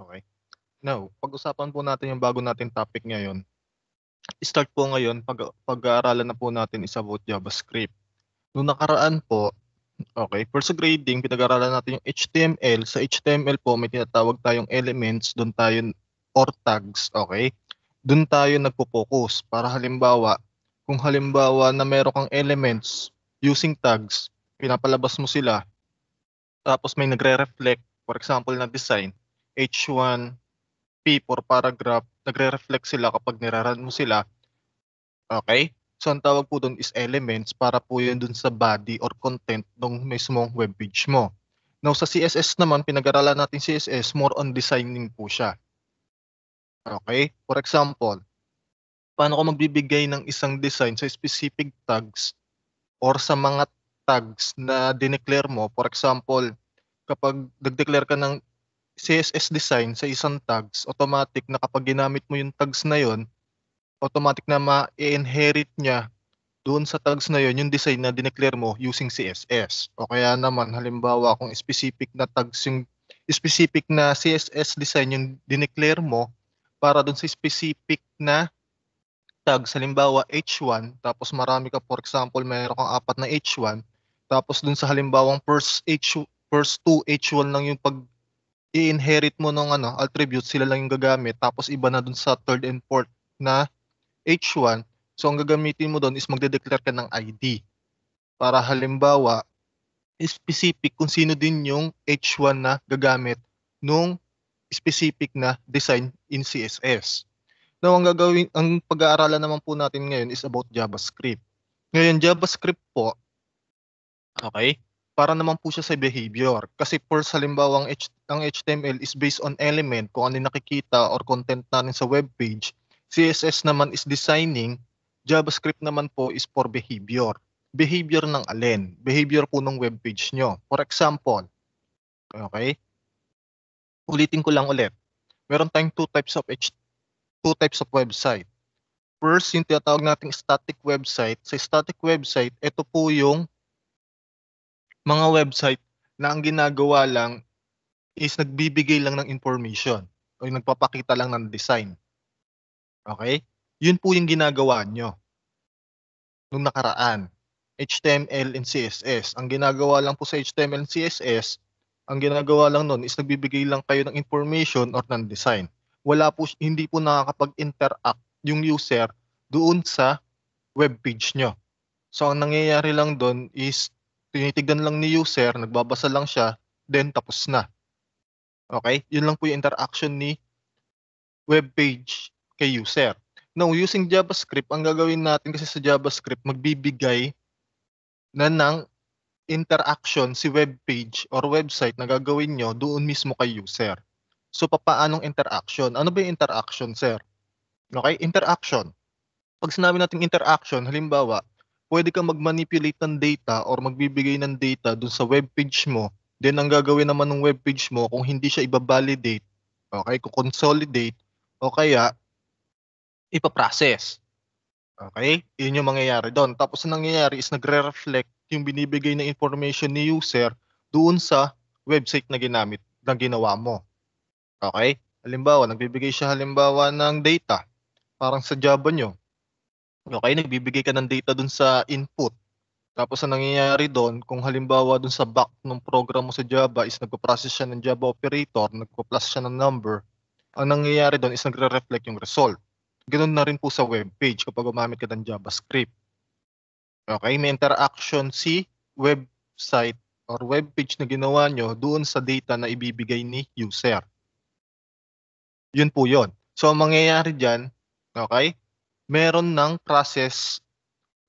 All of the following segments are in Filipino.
Okay. Now, pag-usapan po natin yung bago nating topic ngayon. Start po ngayon, pag, pag-aaralan na po natin is about JavaScript. Noong nakaraan po, okay, for sa grading, pinag-aaralan natin yung HTML. Sa HTML po, may tinatawag tayong elements, doon tayo, or tags, okay? Doon tayo nagpo-focus para halimbawa, kung halimbawa na meron kang elements using tags, pinapalabas mo sila, tapos may nagre-reflect, for example, na design, H1, P4 paragraph, nagre-reflect sila kapag niraran mo sila. Okay? So ang tawag po doon is elements para po yun doon sa body or content ng mismong web page mo. Now sa CSS naman, pinag-aralan natin CSS, more on designing po siya. Okay? For example, paano ko magbibigay ng isang design sa specific tags or sa mga tags na dineclare mo. For example, kapag nag-declare ka ng CSS design sa isang tags, automatic na kapag ginamit mo yung tags na yon, automatic na ma-inherit niya doon sa tags na yon yung design na dineclare mo using CSS. O kaya naman halimbawa kung specific na tags yung specific na CSS design yung dineclare mo para doon sa specific na tag, halimbawa H1, tapos marami ka, for example, mayroon kang apat na H1, tapos doon sa halimbawang first H first 2 H1 lang yung pag i-inherit mo ng ano, attribute, sila lang yung gagamit. Tapos iba na dun sa third and fourth na H1. So ang gagamitin mo doon is magde-declare ka ng ID. Para halimbawa, specific kung sino din yung H1 na gagamit nung specific na design in CSS. Now, ang gagawin, ang pag-aaralan naman po natin ngayon is about JavaScript. Ngayon, JavaScript po, okay, para naman po siya sa behavior. Kasi for halimbawa ang, H- ang HTML is based on element kung ano nakikita or content natin sa web page. CSS naman is designing, JavaScript naman po is for behavior. Behavior ng alin? Behavior po ng web page nyo. For example, okay? Ulitin ko lang ulit. Meron tayong two types of H- two types of website. First, yung tinatawag nating static website. Sa static website, ito po yung mga website na ang ginagawa lang is nagbibigay lang ng information o nagpapakita lang ng design. Okay? Yun po yung ginagawa nyo nung nakaraan. HTML and CSS. Ang ginagawa lang po sa HTML and CSS, ang ginagawa lang nun is nagbibigay lang kayo ng information or ng design. Wala po, hindi po nakakapag-interact yung user doon sa web page nyo. So, ang nangyayari lang doon is tinitigan lang ni user, nagbabasa lang siya, then tapos na. Okay? Yun lang po yung interaction ni web page kay user. Now, using JavaScript, ang gagawin natin kasi sa JavaScript, magbibigay na ng interaction si web page or website na gagawin nyo doon mismo kay user. So, papaanong interaction? Ano ba yung interaction, sir? Okay, interaction. Pag sinabi natin interaction, halimbawa, pwede kang magmanipulate ng data or magbibigay ng data dun sa webpage mo. Then ang gagawin naman ng webpage mo kung hindi siya ibabalidate, okay, kung consolidate o kaya ipaprocess. Okay? Iyon yung mangyayari doon. Tapos ang nangyayari is nagre-reflect yung binibigay na information ni user doon sa website na ginamit, na ginawa mo. Okay? Halimbawa, nagbibigay siya halimbawa ng data, parang sa Java nyo. Okay, nagbibigay ka ng data dun sa input. Tapos ang nangyayari doon, kung halimbawa doon sa back ng program mo sa Java is nagpo-process siya ng Java operator, nagpo-plus siya ng number, ang nangyayari doon is nagre-reflect yung result. Ganun na rin po sa web page kapag gumamit ka ng JavaScript. Okay, may interaction si website or web page na ginawa nyo doon sa data na ibibigay ni user. Yun po yun. So, ang mangyayari dyan, okay, meron ng process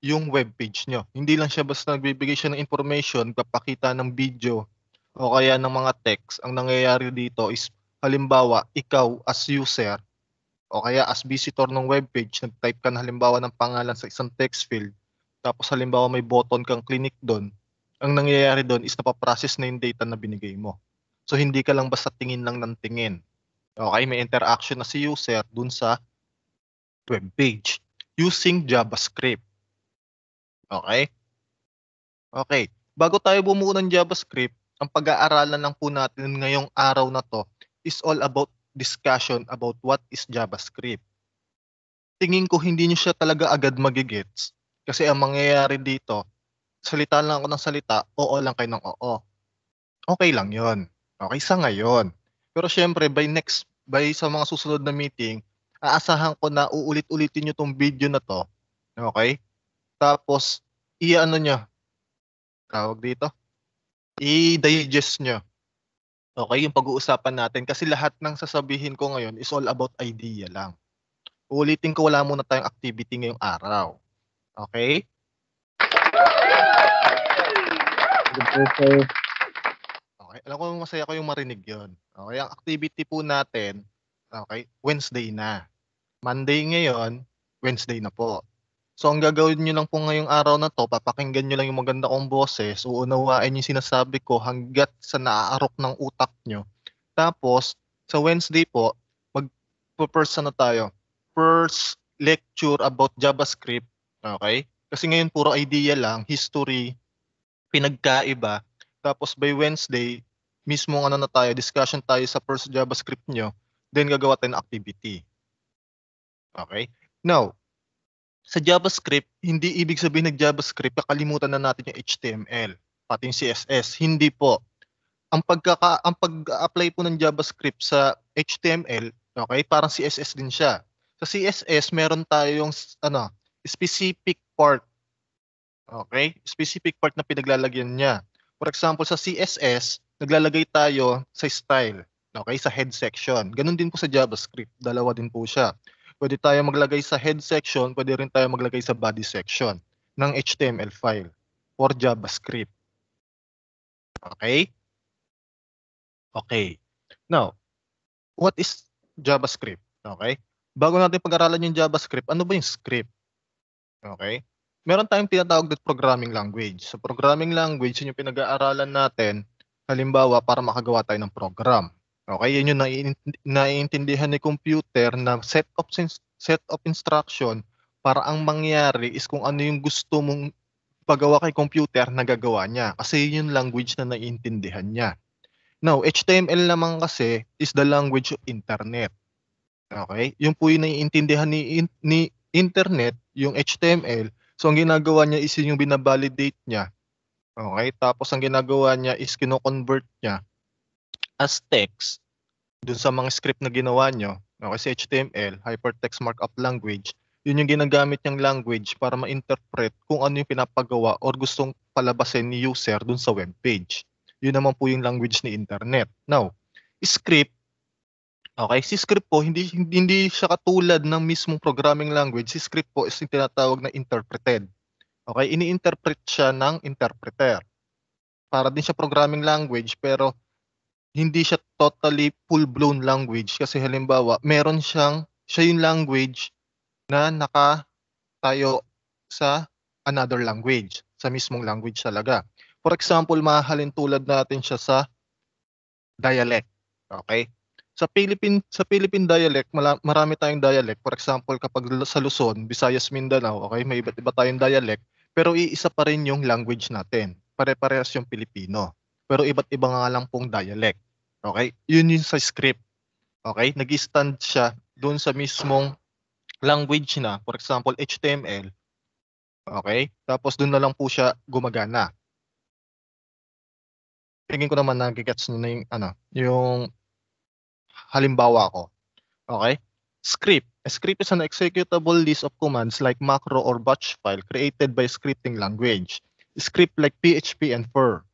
yung webpage nyo. Hindi lang siya basta nagbibigay siya ng information, papakita ng video o kaya ng mga text. Ang nangyayari dito is halimbawa ikaw as user o kaya as visitor ng webpage, nag-type ka na halimbawa ng pangalan sa isang text field, tapos halimbawa may button kang clinic doon, ang nangyayari doon is napaprocess na yung data na binigay mo. So hindi ka lang basta tingin lang ng tingin. Okay, may interaction na si user dun sa web page using JavaScript. Okay? Okay. Bago tayo bumuo ng JavaScript, ang pag-aaralan lang po natin ngayong araw na to is all about discussion about what is JavaScript. Tingin ko hindi niyo siya talaga agad magigets kasi ang mangyayari dito, salita lang ako ng salita, oo lang kayo ng oo. Okay lang yon Okay sa ngayon. Pero syempre, by next, by sa mga susunod na meeting, aasahan ko na uulit-ulitin nyo tong video na to. Okay? Tapos, i-ano nyo, tawag dito, i-digest nyo. Okay, yung pag-uusapan natin. Kasi lahat ng sasabihin ko ngayon is all about idea lang. Uulitin ko, wala muna tayong activity ngayong araw. Okay? Okay, alam ko masaya ko yung marinig yon. Okay, ang activity po natin, okay, Wednesday na. Monday ngayon, Wednesday na po. So ang gagawin nyo lang po ngayong araw na to, papakinggan nyo lang yung maganda kong boses, uunawain yung sinasabi ko hanggat sa naaarok ng utak nyo. Tapos, sa Wednesday po, magpo-first na ano tayo. First lecture about JavaScript, okay? Kasi ngayon puro idea lang, history, pinagkaiba. Tapos by Wednesday, mismo ano na tayo, discussion tayo sa first JavaScript nyo, then gagawa tayo ng activity. Okay? Now, sa JavaScript, hindi ibig sabihin nag-JavaScript, kakalimutan na natin yung HTML, pati yung CSS. Hindi po. Ang pagkaka ang pag-apply po ng JavaScript sa HTML, okay, parang CSS din siya. Sa CSS, meron tayong ano, specific part. Okay? Specific part na pinaglalagyan niya. For example, sa CSS, naglalagay tayo sa style, okay, sa head section. Ganun din po sa JavaScript, dalawa din po siya pwede tayo maglagay sa head section, pwede rin tayo maglagay sa body section ng HTML file for JavaScript. Okay? Okay. Now, what is JavaScript? Okay? Bago natin pag-aralan yung JavaScript, ano ba yung script? Okay? Meron tayong tinatawag na programming language. so, programming language, yun yung pinag-aaralan natin, halimbawa, para makagawa tayo ng program. Okay, yun yung naiintindihan ni computer na set of set of instruction para ang mangyari is kung ano yung gusto mong pagawa kay computer na gagawa niya kasi yun yung language na naiintindihan niya. Now, HTML naman kasi is the language of internet. Okay? Yung po yung naiintindihan ni, ni internet, yung HTML. So, ang ginagawa niya is yung binabalidate niya. Okay? Tapos, ang ginagawa niya is kino-convert niya as text dun sa mga script na ginawa nyo, okay, si HTML, Hypertext Markup Language, yun yung ginagamit niyang language para ma-interpret kung ano yung pinapagawa or gustong palabasin ni user dun sa web page. Yun naman po yung language ni internet. Now, script, okay, si script po, hindi, hindi siya katulad ng mismong programming language. Si script po is yung tinatawag na interpreted. Okay, ini-interpret siya ng interpreter. Para din siya programming language pero hindi siya totally full-blown language kasi halimbawa, meron siyang, siya yung language na naka tayo sa another language, sa mismong language talaga. For example, mahalin tulad natin siya sa dialect. Okay? Sa Philippine sa Philippine dialect, marami tayong dialect. For example, kapag sa Luzon, Visayas, Mindanao, okay, may iba't iba tayong dialect, pero iisa pa rin yung language natin. Pare-parehas yung Pilipino pero iba't iba nga lang pong dialect. Okay? Yun yung sa script. Okay? Nag-stand siya doon sa mismong language na, for example, HTML. Okay? Tapos doon na lang po siya gumagana. Tingin ko naman nagigets niyo na yung, ano, yung halimbawa ko. Okay? Script. A script is an executable list of commands like macro or batch file created by scripting language. Script like PHP and Perl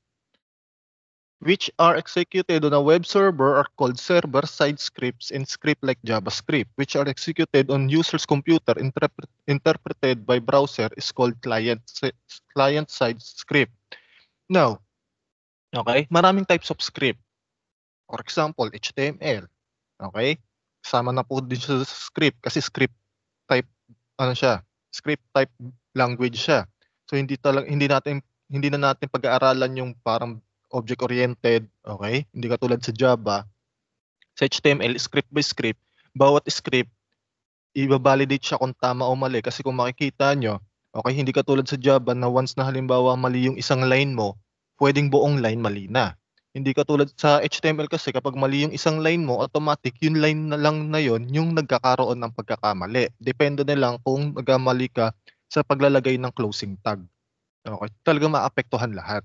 which are executed on a web server are called server-side scripts in script like JavaScript, which are executed on user's computer interpre- interpreted by browser is called client client-side script. Now, okay, maraming types of script. For example, HTML. Okay? Sama na po din sa script kasi script type ano siya, script type language siya. So hindi talaga hindi natin hindi na natin pag-aaralan yung parang object-oriented, okay? Hindi katulad sa Java. Sa HTML, script by script, bawat script, i-validate siya kung tama o mali. Kasi kung makikita nyo, okay, hindi katulad sa Java na once na halimbawa mali yung isang line mo, pwedeng buong line mali na. Hindi katulad sa HTML kasi kapag mali yung isang line mo, automatic yung line na lang na yon yung nagkakaroon ng pagkakamali. Depende na lang kung nagkamali ka sa paglalagay ng closing tag. Okay, talaga maapektuhan lahat.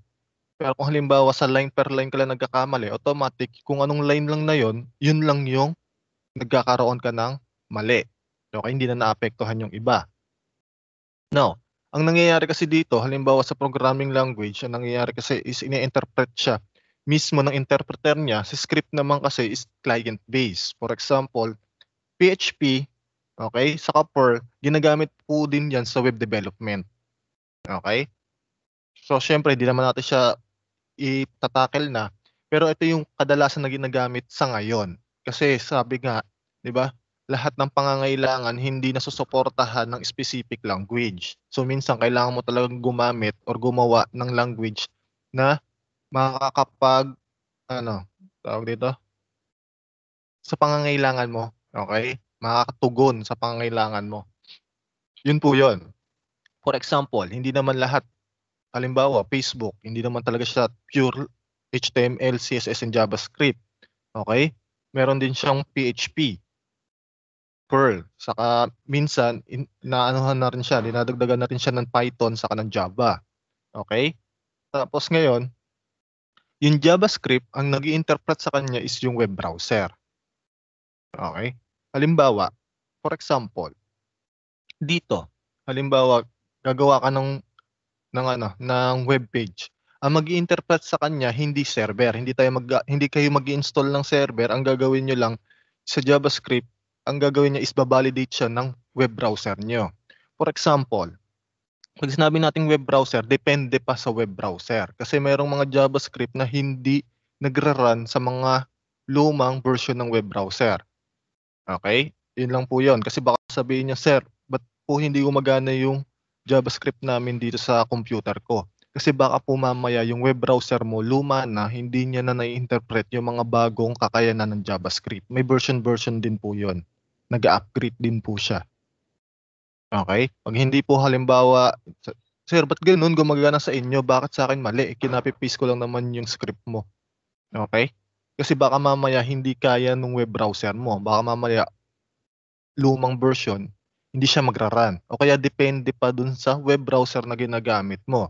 Pero kung halimbawa sa line per line ka lang nagkakamali, automatic, kung anong line lang na yon, yun lang yung nagkakaroon ka ng mali. Okay, hindi na naapektuhan yung iba. Now, ang nangyayari kasi dito, halimbawa sa programming language, ang nangyayari kasi is ine-interpret siya mismo ng interpreter niya. Si script naman kasi is client-based. For example, PHP, okay, sa Perl, ginagamit po din yan sa web development. Okay? So, syempre, hindi naman natin siya itatakel na. Pero ito yung kadalasan na ginagamit sa ngayon. Kasi sabi nga, 'di ba? Lahat ng pangangailangan hindi nasusuportahan ng specific language. So minsan kailangan mo talagang gumamit or gumawa ng language na makakapag ano, tawag dito sa pangangailangan mo, okay? Makakatugon sa pangangailangan mo. Yun po yun. For example, hindi naman lahat halimbawa Facebook, hindi naman talaga siya pure HTML, CSS, and JavaScript. Okay? Meron din siyang PHP, Perl, saka minsan inaanuhan na rin siya, dinadagdagan na rin siya ng Python saka ng Java. Okay? Tapos ngayon, yung JavaScript, ang nag interpret sa kanya is yung web browser. Okay? Halimbawa, for example, dito, halimbawa, gagawa ka ng ng ano, ng web page. Ang magi-interpret sa kanya hindi server, hindi tayo mag hindi kayo magi-install ng server. Ang gagawin niyo lang sa JavaScript, ang gagawin niya is ba-validate siya ng web browser niyo. For example, pag sinabi nating web browser, depende pa sa web browser. Kasi mayroong mga JavaScript na hindi nagra-run sa mga lumang version ng web browser. Okay? Yun lang po yun. Kasi baka sabihin niya, sir, ba't po hindi gumagana yung JavaScript namin dito sa computer ko. Kasi baka po mamaya yung web browser mo luma na hindi niya na nai-interpret yung mga bagong kakayanan ng JavaScript. May version-version din po yon. nag upgrade din po siya. Okay? Pag hindi po halimbawa, Sir, ba't ganun gumagana sa inyo? Bakit sa akin mali? Eh, Kinapipis ko lang naman yung script mo. Okay? Kasi baka mamaya hindi kaya ng web browser mo. Baka mamaya lumang version hindi siya magra-run. O kaya depende pa dun sa web browser na ginagamit mo.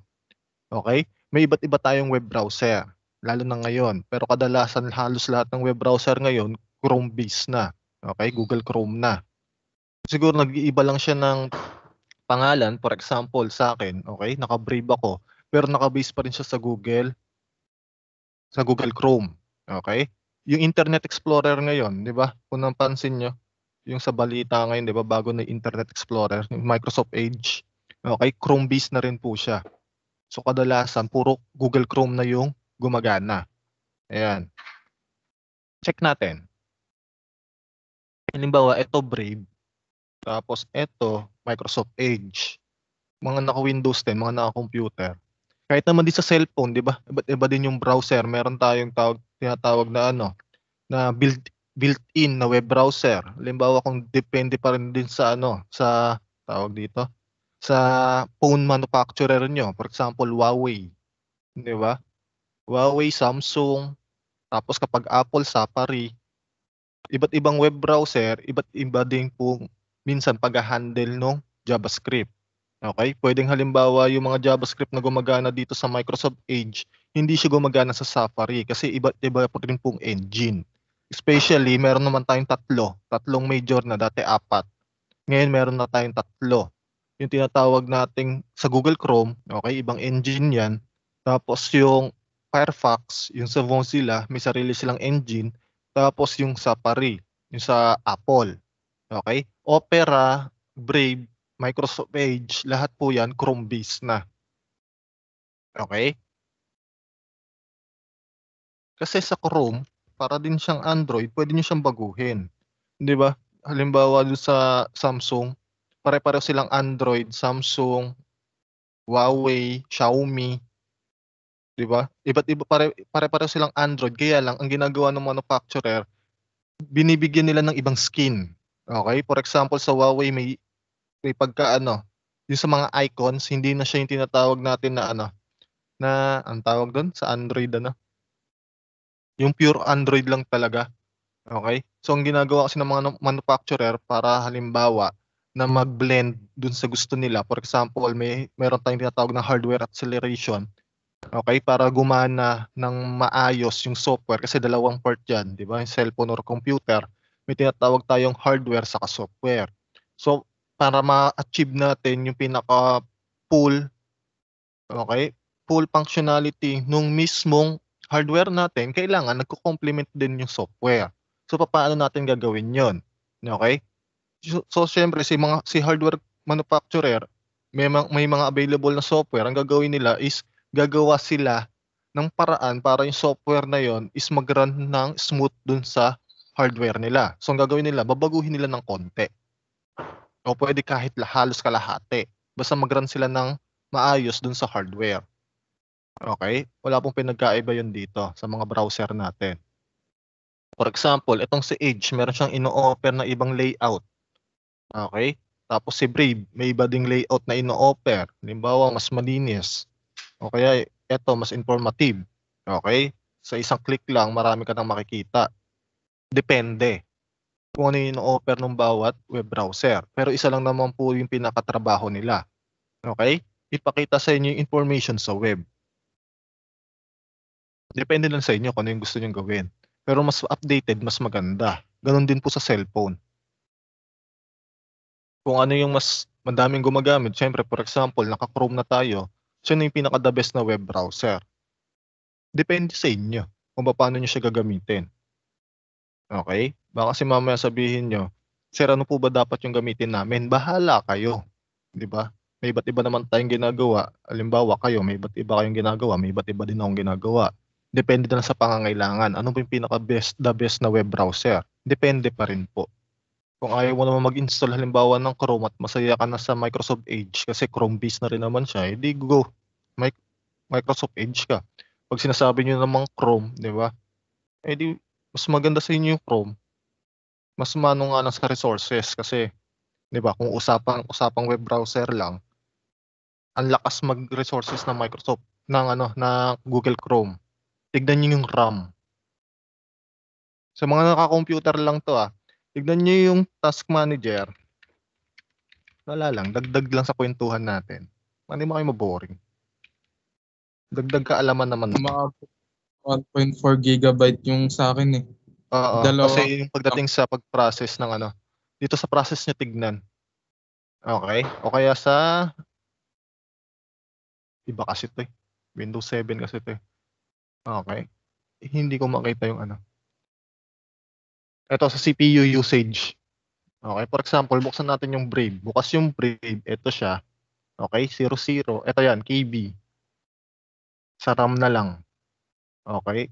Okay? May iba't iba tayong web browser, lalo na ngayon. Pero kadalasan halos lahat ng web browser ngayon, Chrome-based na. Okay? Google Chrome na. Siguro nag-iiba lang siya ng pangalan. For example, sa akin, okay, naka-brave ako. Pero naka-base pa rin siya sa Google, sa Google Chrome. Okay? Yung Internet Explorer ngayon, di ba? Kung napansin nyo, yung sa balita ngayon, 'di ba, bago na Internet Explorer, Microsoft Edge. Okay, oh, Chrome-based na rin po siya. So kadalasan puro Google Chrome na yung gumagana. Ayan. Check natin. Halimbawa, ito Brave. Tapos ito, Microsoft Edge. Mga naka-Windows 10, mga naka-computer. Kahit naman din sa cellphone, di ba? Iba, iba din yung browser. Meron tayong tawag, tinatawag na ano, na built built-in na web browser. Halimbawa kung depende pa rin din sa ano, sa tawag dito, sa phone manufacturer nyo. For example, Huawei. Di ba? Huawei, Samsung, tapos kapag Apple, Safari. Iba't ibang web browser, iba't iba din po minsan pag-handle ng JavaScript. Okay? Pwedeng halimbawa yung mga JavaScript na gumagana dito sa Microsoft Edge, hindi siya gumagana sa Safari kasi iba't iba po rin pong engine. Especially, meron naman tayong tatlo. Tatlong major na, dati apat. Ngayon, meron na tayong tatlo. Yung tinatawag nating sa Google Chrome, okay, ibang engine yan. Tapos yung Firefox, yung sa Mozilla, may sarili silang engine. Tapos yung Safari, yung sa Apple. Okay? Opera, Brave, Microsoft Edge, lahat po yan Chrome-based na. Okay? Kasi sa Chrome, para din siyang Android, pwede niyo siyang baguhin. 'Di ba? Halimbawa do sa Samsung, pare-pareho silang Android, Samsung, Huawei, Xiaomi, 'di ba? Iba't iba pare pare-pareho silang Android, kaya lang ang ginagawa ng manufacturer, binibigyan nila ng ibang skin. Okay? For example, sa Huawei may may pagka ano, yung sa mga icons, hindi na siya yung tinatawag natin na ano, na ang tawag doon sa Android ano, yung pure Android lang talaga. Okay? So ang ginagawa kasi ng mga manufacturer para halimbawa na mag-blend dun sa gusto nila. For example, may meron tayong tinatawag na hardware acceleration. Okay, para gumana ng maayos yung software kasi dalawang part 'yan, 'di ba? Yung cellphone or computer, may tinatawag tayong hardware sa software. So para ma-achieve natin yung pinaka full okay, full functionality nung mismong hardware natin, kailangan nagko-complement din yung software. So paano natin gagawin 'yon? Okay? So, so syempre si mga si hardware manufacturer, may may mga available na software. Ang gagawin nila is gagawa sila ng paraan para yung software na 'yon is mag-run nang smooth dun sa hardware nila. So ang gagawin nila, babaguhin nila ng konti. O pwede kahit halos kalahati. Basta mag-run sila ng maayos dun sa hardware. Okay? wala pong pinagkaiba 'yun dito sa mga browser natin. For example, itong si Edge meron siyang ino-offer na ibang layout. Okay? tapos si Brave may iba ding layout na ino-offer. Halimbawa, mas malinis o kaya ito mas informative. Okay? sa isang click lang marami ka nang makikita. Depende kung ano yung ino-offer ng bawat web browser. Pero isa lang naman po yung pinakatrabaho nila. Okay? Ipakita sa inyo yung information sa web. Depende lang sa inyo kung ano yung gusto nyo gawin. Pero mas updated, mas maganda. Ganon din po sa cellphone. Kung ano yung mas madaming gumagamit, syempre for example, naka-Chrome na tayo, siya yung pinaka-the best na web browser. Depende sa inyo kung paano nyo siya gagamitin. Okay? Baka si mamaya sabihin nyo, Sir, ano po ba dapat yung gamitin namin? Bahala kayo. Di ba? May iba't iba naman tayong ginagawa. Halimbawa kayo, may iba't iba kayong ginagawa, may iba't iba din akong ginagawa. Depende na sa pangangailangan. Ano yung pinaka-best, the best na web browser? Depende pa rin po. Kung ayaw mo naman mag-install halimbawa ng Chrome at masaya ka na sa Microsoft Edge kasi Chrome-based na rin naman siya, edi eh, go. Microsoft Edge ka. Pag sinasabi niyo namang Chrome, di ba? Eh di, mas maganda sa inyo yung Chrome. Mas mano nga lang sa resources kasi, di ba, kung usapang, usapang web browser lang, ang lakas mag-resources ng Microsoft ng ano ng Google Chrome tignan nyo yung RAM. Sa mga naka-computer lang to ah, tignan nyo yung task manager. Wala lang, dagdag lang sa kwentuhan natin. Hindi mo kayo maboring. Dagdag kaalaman naman. Mga 1.4 gigabyte yung sa akin eh. Oo, Dalawa. kasi yung pagdating sa pag-process ng ano, dito sa process nyo tignan. Okay? O kaya sa iba kasi ito eh. Windows 7 kasi ito eh. Okay. Hindi ko makita yung ano. Ito sa CPU usage. Okay, for example buksan natin yung Brave. Bukas yung Brave, ito siya. Okay, 00, Ito 'yan KB. Sa RAM na lang. Okay.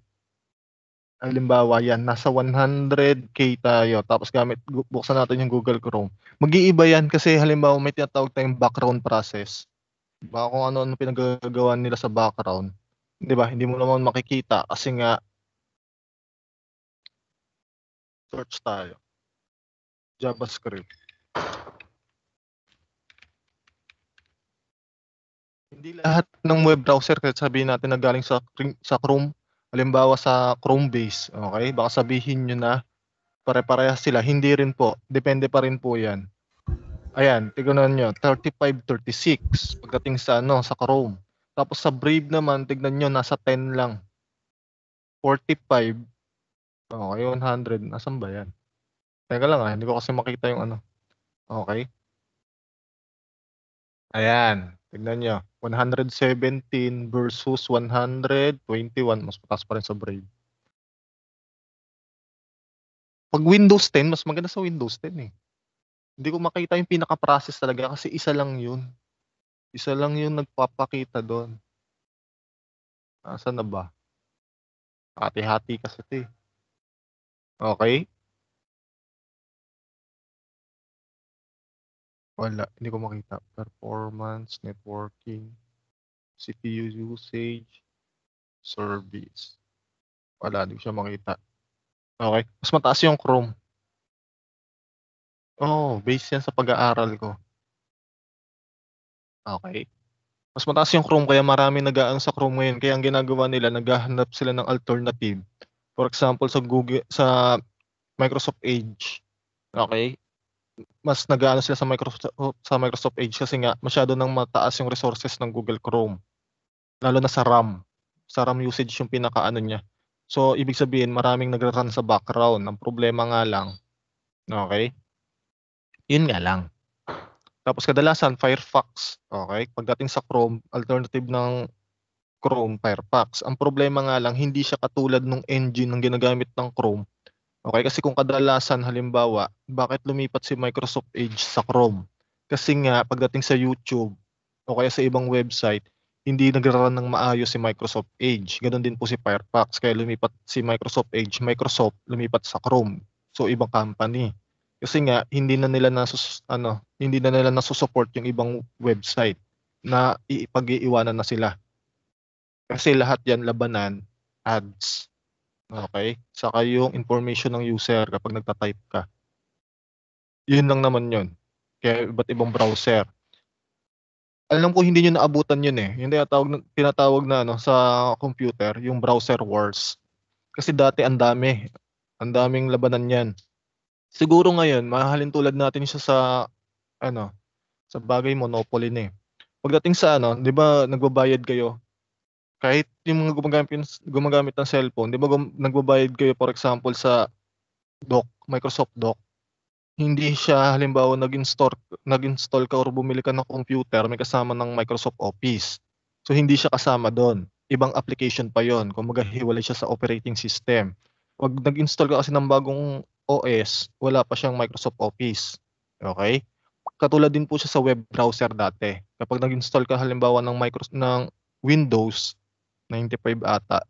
Halimbawa 'yan, nasa 100K tayo tapos gamit buksan natin yung Google Chrome. Mag-iiba 'yan kasi halimbawa may tinatawag tayong background process. Baka kung ano-ano pinaggagawa nila sa background. 'di ba? Hindi mo naman makikita kasi nga search tayo. JavaScript. Hindi lahat ng web browser kahit sabihin natin na galing sa sa Chrome, halimbawa sa Chrome base, okay? Baka sabihin niyo na pare pareha sila. Hindi rin po. Depende pa rin po 'yan. Ayan, tignan niyo, 3536 pagdating sa ano, sa Chrome. Tapos sa Brave naman, tignan nyo, nasa 10 lang. 45. Okay, 100. Nasaan ba yan? Teka lang ah, hindi ko kasi makita yung ano. Okay. Ayan. Tignan nyo. 117 versus 121. Mas mataas pa rin sa Brave. Pag Windows 10, mas maganda sa Windows 10 eh. Hindi ko makita yung pinaka-process talaga kasi isa lang yun. Isa lang yung nagpapakita doon. Asa na ba? Hati-hati kasi ito eh. Okay? Wala, hindi ko makita. Performance, networking, CPU usage, service. Wala, hindi ko siya makita. Okay, mas mataas yung Chrome. Oh, based yan sa pag-aaral ko. Okay. Mas mataas yung Chrome kaya marami nag-aano sa Chrome ngayon kaya ang ginagawa nila naghahanap sila ng alternative. For example sa Google sa Microsoft Edge, Okay? Mas nag sila sa Microsoft sa Microsoft Edge kasi nga masyado nang mataas yung resources ng Google Chrome. Lalo na sa RAM. Sa RAM usage yung pinakaano niya. So ibig sabihin maraming nagra-run sa background. Ang problema nga lang, Okay? Yun nga lang. Tapos kadalasan Firefox, okay? Pagdating sa Chrome, alternative ng Chrome, Firefox. Ang problema nga lang, hindi siya katulad ng engine ng ginagamit ng Chrome. Okay, kasi kung kadalasan halimbawa, bakit lumipat si Microsoft Edge sa Chrome? Kasi nga pagdating sa YouTube o kaya sa ibang website, hindi nagraran ng maayos si Microsoft Edge. Ganon din po si Firefox. Kaya lumipat si Microsoft Edge, Microsoft lumipat sa Chrome. So ibang company kasi nga hindi na nila nasus ano hindi na nila nasusupport yung ibang website na ipag-iiwanan na sila kasi lahat yan labanan ads okay saka yung information ng user kapag nagta-type ka yun lang naman yun kaya iba't ibang browser alam ko hindi niyo naabutan yun eh yung tinatawag tinatawag na ano sa computer yung browser wars kasi dati ang dami ang daming labanan yan siguro ngayon mahalin tulad natin siya sa ano, sa bagay monopoly na eh. Pagdating sa ano, 'di ba nagbabayad kayo? Kahit yung mga gumagamit gumagamit ng cellphone, 'di ba gum- nagbabayad kayo for example sa doc, Microsoft doc, Hindi siya halimbawa nag-install nag-install ka or bumili ka ng computer, may kasama ng Microsoft Office. So hindi siya kasama doon. Ibang application pa 'yon. Kumbaga hiwalay siya sa operating system. Pag nag-install ka kasi ng bagong OS, wala pa siyang Microsoft Office. Okay? Katulad din po siya sa web browser dati. Kapag nag-install ka halimbawa ng Microsoft ng Windows 95 ata,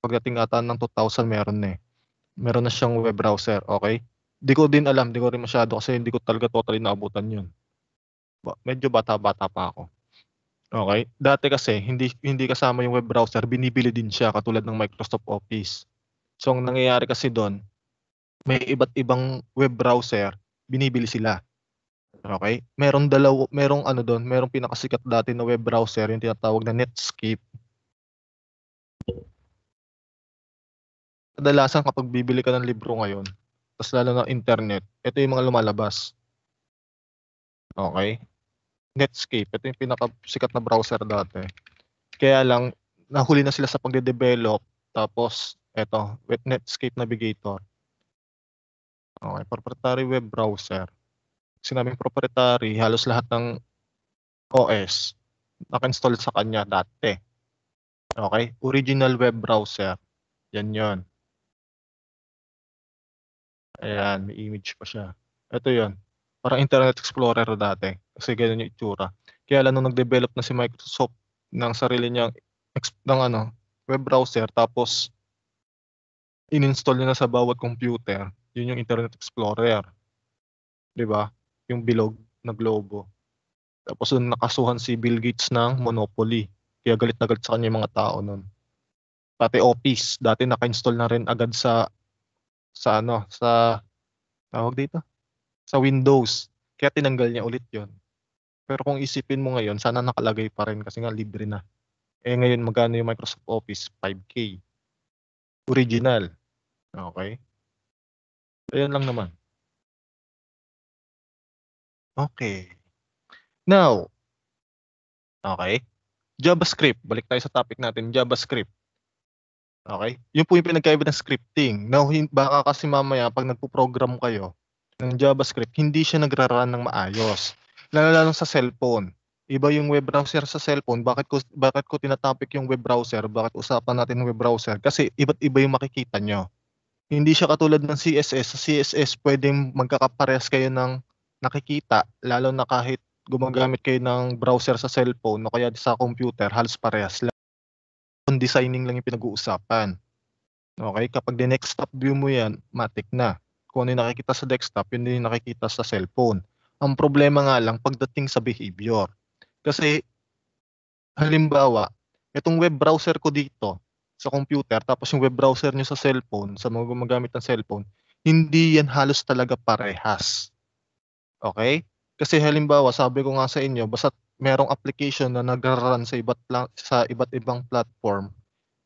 pagdating ata ng 2000 meron na eh. Meron na siyang web browser, okay? Di ko din alam, di ko rin masyado kasi hindi ko talaga totally naabutan yun. Medyo bata-bata pa ako. Okay? Dati kasi, hindi, hindi kasama yung web browser, binibili din siya katulad ng Microsoft Office. So, ang nangyayari kasi doon, may iba't ibang web browser, binibili sila. Okay? Meron dalaw merong ano doon, merong pinakasikat dati na web browser yung tinatawag na Netscape. Kadalasan kapag bibili ka ng libro ngayon, tas lalo na internet, ito yung mga lumalabas. Okay? Netscape, ito yung pinakasikat na browser dati. Kaya lang, nahuli na sila sa pagde-develop, tapos eto, Netscape Navigator Okay, proprietary web browser. Sinabing proprietary, halos lahat ng OS naka-install sa kanya dati. Okay, original web browser. Yan yon. Ayan, may image pa siya. Ito yon. Parang Internet Explorer dati. Kasi ganyan yung itsura. Kaya lang nung nag-develop na si Microsoft ng sarili niyang ng ano, web browser tapos ininstall niya na sa bawat computer yun yung Internet Explorer. 'Di ba? Yung bilog na globo. Tapos nun nakasuhan si Bill Gates ng monopoly. Kaya galit na galit sa kanya yung mga tao nun. Pati Office, dati naka-install na rin agad sa sa ano, sa tawag dito, sa Windows. Kaya tinanggal niya ulit 'yon. Pero kung isipin mo ngayon, sana nakalagay pa rin kasi nga libre na. Eh ngayon magkano yung Microsoft Office? 5K. Original. Okay? Ayun lang naman. Okay. Now okay. JavaScript. Balik tayo sa topic natin, JavaScript. Okay? yun po yung pinagkaiba ng scripting. Now baka kasi mamaya 'pag nagpo-program kayo ng JavaScript, hindi siya nagra-run ng maayos, lalong-lalo sa cellphone. Iba yung web browser sa cellphone. Bakit ko bakit ko tina-topic yung web browser? Bakit usapan natin web browser? Kasi iba't iba yung makikita niyo. Hindi siya katulad ng CSS. Sa CSS, pwedeng magkakaparehas kayo ng nakikita, lalo na kahit gumagamit kayo ng browser sa cellphone o kaya sa computer, halos parehas lang. On designing lang yung pinag-uusapan. Okay, kapag di next stop view mo yan, matik na. Kung ano yung nakikita sa desktop, yun din yung nakikita sa cellphone. Ang problema nga lang pagdating sa behavior. Kasi, halimbawa, itong web browser ko dito, sa computer tapos yung web browser nyo sa cellphone, sa mga gumagamit ng cellphone, hindi yan halos talaga parehas. Okay? Kasi halimbawa, sabi ko nga sa inyo, basta merong application na nagrarun sa iba't sa iba't ibang platform,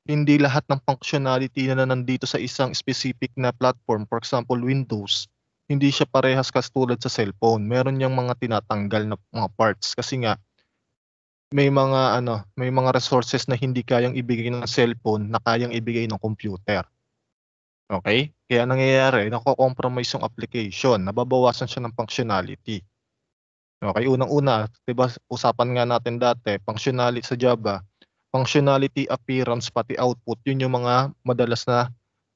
hindi lahat ng functionality na nandito sa isang specific na platform, for example Windows, hindi siya parehas kas tulad sa cellphone. Meron niyang mga tinatanggal na mga parts kasi nga may mga ano, may mga resources na hindi kayang ibigay ng cellphone na kayang ibigay ng computer. Okay? Kaya nangyayari, nako-compromise yung application, nababawasan siya ng functionality. Okay, unang-una, 'di ba, usapan nga natin dati, functionality sa Java, functionality, appearance pati output, 'yun yung mga madalas na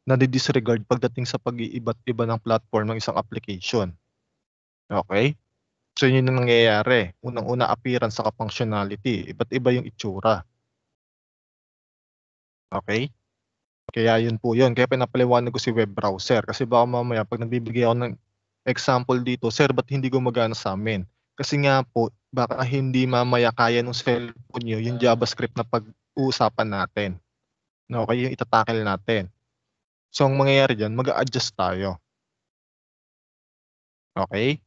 nadi-disregard pagdating sa pag-iiba't iba ng platform ng isang application. Okay? So yun yung nangyayari. Unang-una appearance sa functionality. Iba't iba yung itsura. Okay? Kaya yun po yun. Kaya pinapaliwanag ko si web browser. Kasi baka mamaya pag nagbibigay ako ng example dito, sir, ba't hindi gumagana sa amin? Kasi nga po, baka hindi mamaya kaya ng cellphone nyo yung JavaScript na pag-uusapan natin. No, Okay, yung itatakil natin. So, ang mangyayari dyan, mag-adjust tayo. Okay?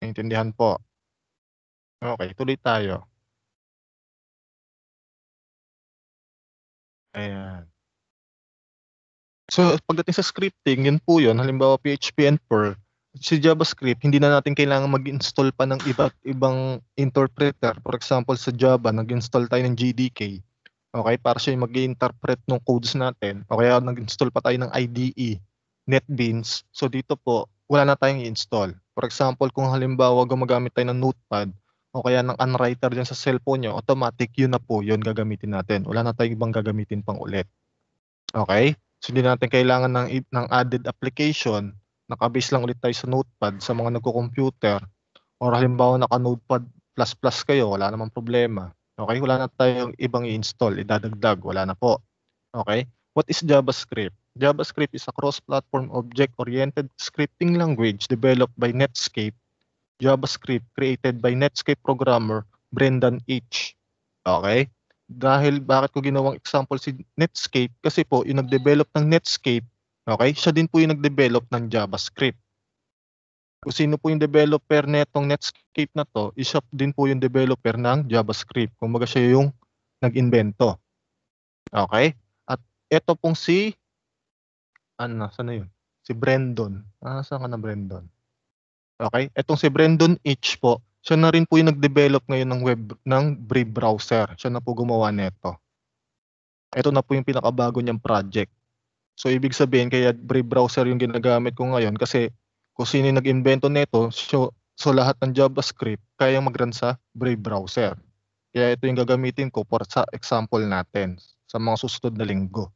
Naintindihan po? Okay, tuloy tayo. Ayan. So, pagdating sa scripting, yun po yun. Halimbawa, PHP and Perl. Sa JavaScript, hindi na natin kailangan mag-install pa ng iba't ibang interpreter. For example, sa Java, nag-install tayo ng JDK. Okay, para siya yung mag interpret ng codes natin. O kaya nag-install pa tayo ng IDE, NetBeans. So, dito po, wala na tayong i-install. For example, kung halimbawa gumagamit tayo ng notepad o kaya ng unwriter dyan sa cellphone nyo, automatic yun na po yun gagamitin natin. Wala na tayong ibang gagamitin pang ulit. Okay? So hindi natin kailangan ng, ng added application. Nakabase lang ulit tayo sa notepad sa mga nagko-computer. O halimbawa naka notepad plus plus kayo, wala namang problema. Okay? Wala na tayong ibang i-install, idadagdag, wala na po. Okay? What is JavaScript? JavaScript is a cross-platform object-oriented scripting language developed by Netscape. JavaScript created by Netscape programmer Brendan H. Okay? Dahil bakit ko ginawang example si Netscape? Kasi po, yung nag-develop ng Netscape, okay, siya din po yung nag-develop ng JavaScript. Kung sino po yung developer netong Netscape na to, isa din po yung developer ng JavaScript. Kumbaga siya yung nag-invento. Okay? At ito pong si ano na, saan na yun? Si Brendon. Ah, saan ka na Brendon? Okay? Etong si Brendon H po, siya na rin po yung nag-develop ngayon ng web, ng Brave browser. Siya na po gumawa nito. Ito na po yung pinakabago niyang project. So, ibig sabihin, kaya Brave browser yung ginagamit ko ngayon kasi kung sino yung nag-invento nito, so, so lahat ng JavaScript kayang mag-run sa Brave browser. Kaya ito yung gagamitin ko for sa example natin sa mga susunod na linggo.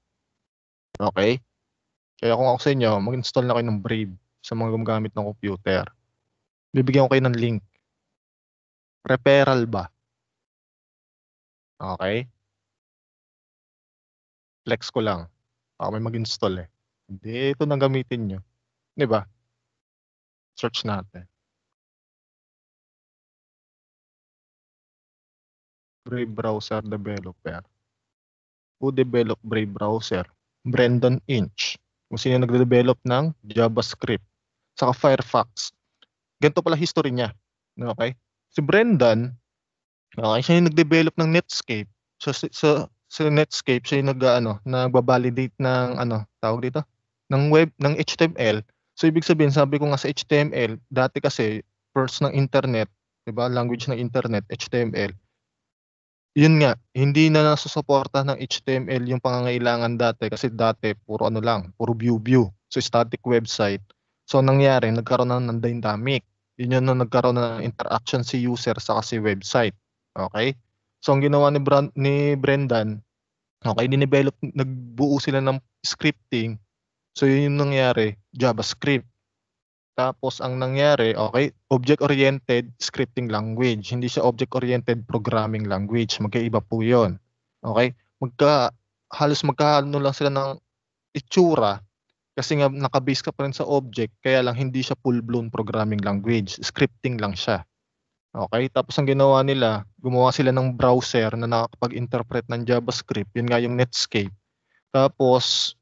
Okay? Kaya kung ako sa inyo, mag-install na kayo ng Brave sa mga gumagamit ng computer. Bibigyan ko kayo ng link. Referral ba? Okay? Flex ko lang. Baka may mag-install eh. Hindi, ito nang gamitin nyo. Di ba? Search natin. Brave Browser Developer. Who develop Brave Browser? Brandon Inch kung sino nagde-develop ng JavaScript, sa Firefox. Ganito pala history niya. Okay? Si Brendan, okay, siya yung nag-develop ng Netscape. So, so, sa, Netscape, siya yung nag, ano, nag-validate ng, ano, tawag dito, ng web, ng HTML. So, ibig sabihin, sabi ko nga sa HTML, dati kasi, first ng internet, di ba, language ng internet, HTML. Yun nga, hindi na nasusuporta ng HTML yung pangangailangan dati kasi dati puro ano lang, puro view-view. So static website. So nangyari, nagkaroon na ng dynamic. Yun yun na nagkaroon na ng interaction si user sa kasi website. Okay? So ang ginawa ni, Brand, ni Brendan, okay, dinevelop, nagbuo sila ng scripting. So yun yung nangyari, JavaScript. Tapos ang nangyari, okay, object-oriented scripting language. Hindi siya object-oriented programming language. Magkaiba po yun. Okay? Magka, halos magkahalo lang sila ng itsura kasi nga nakabase ka pa rin sa object kaya lang hindi siya full-blown programming language. Scripting lang siya. Okay, tapos ang ginawa nila, gumawa sila ng browser na nakakapag-interpret ng JavaScript. Yun nga yung Netscape. Tapos,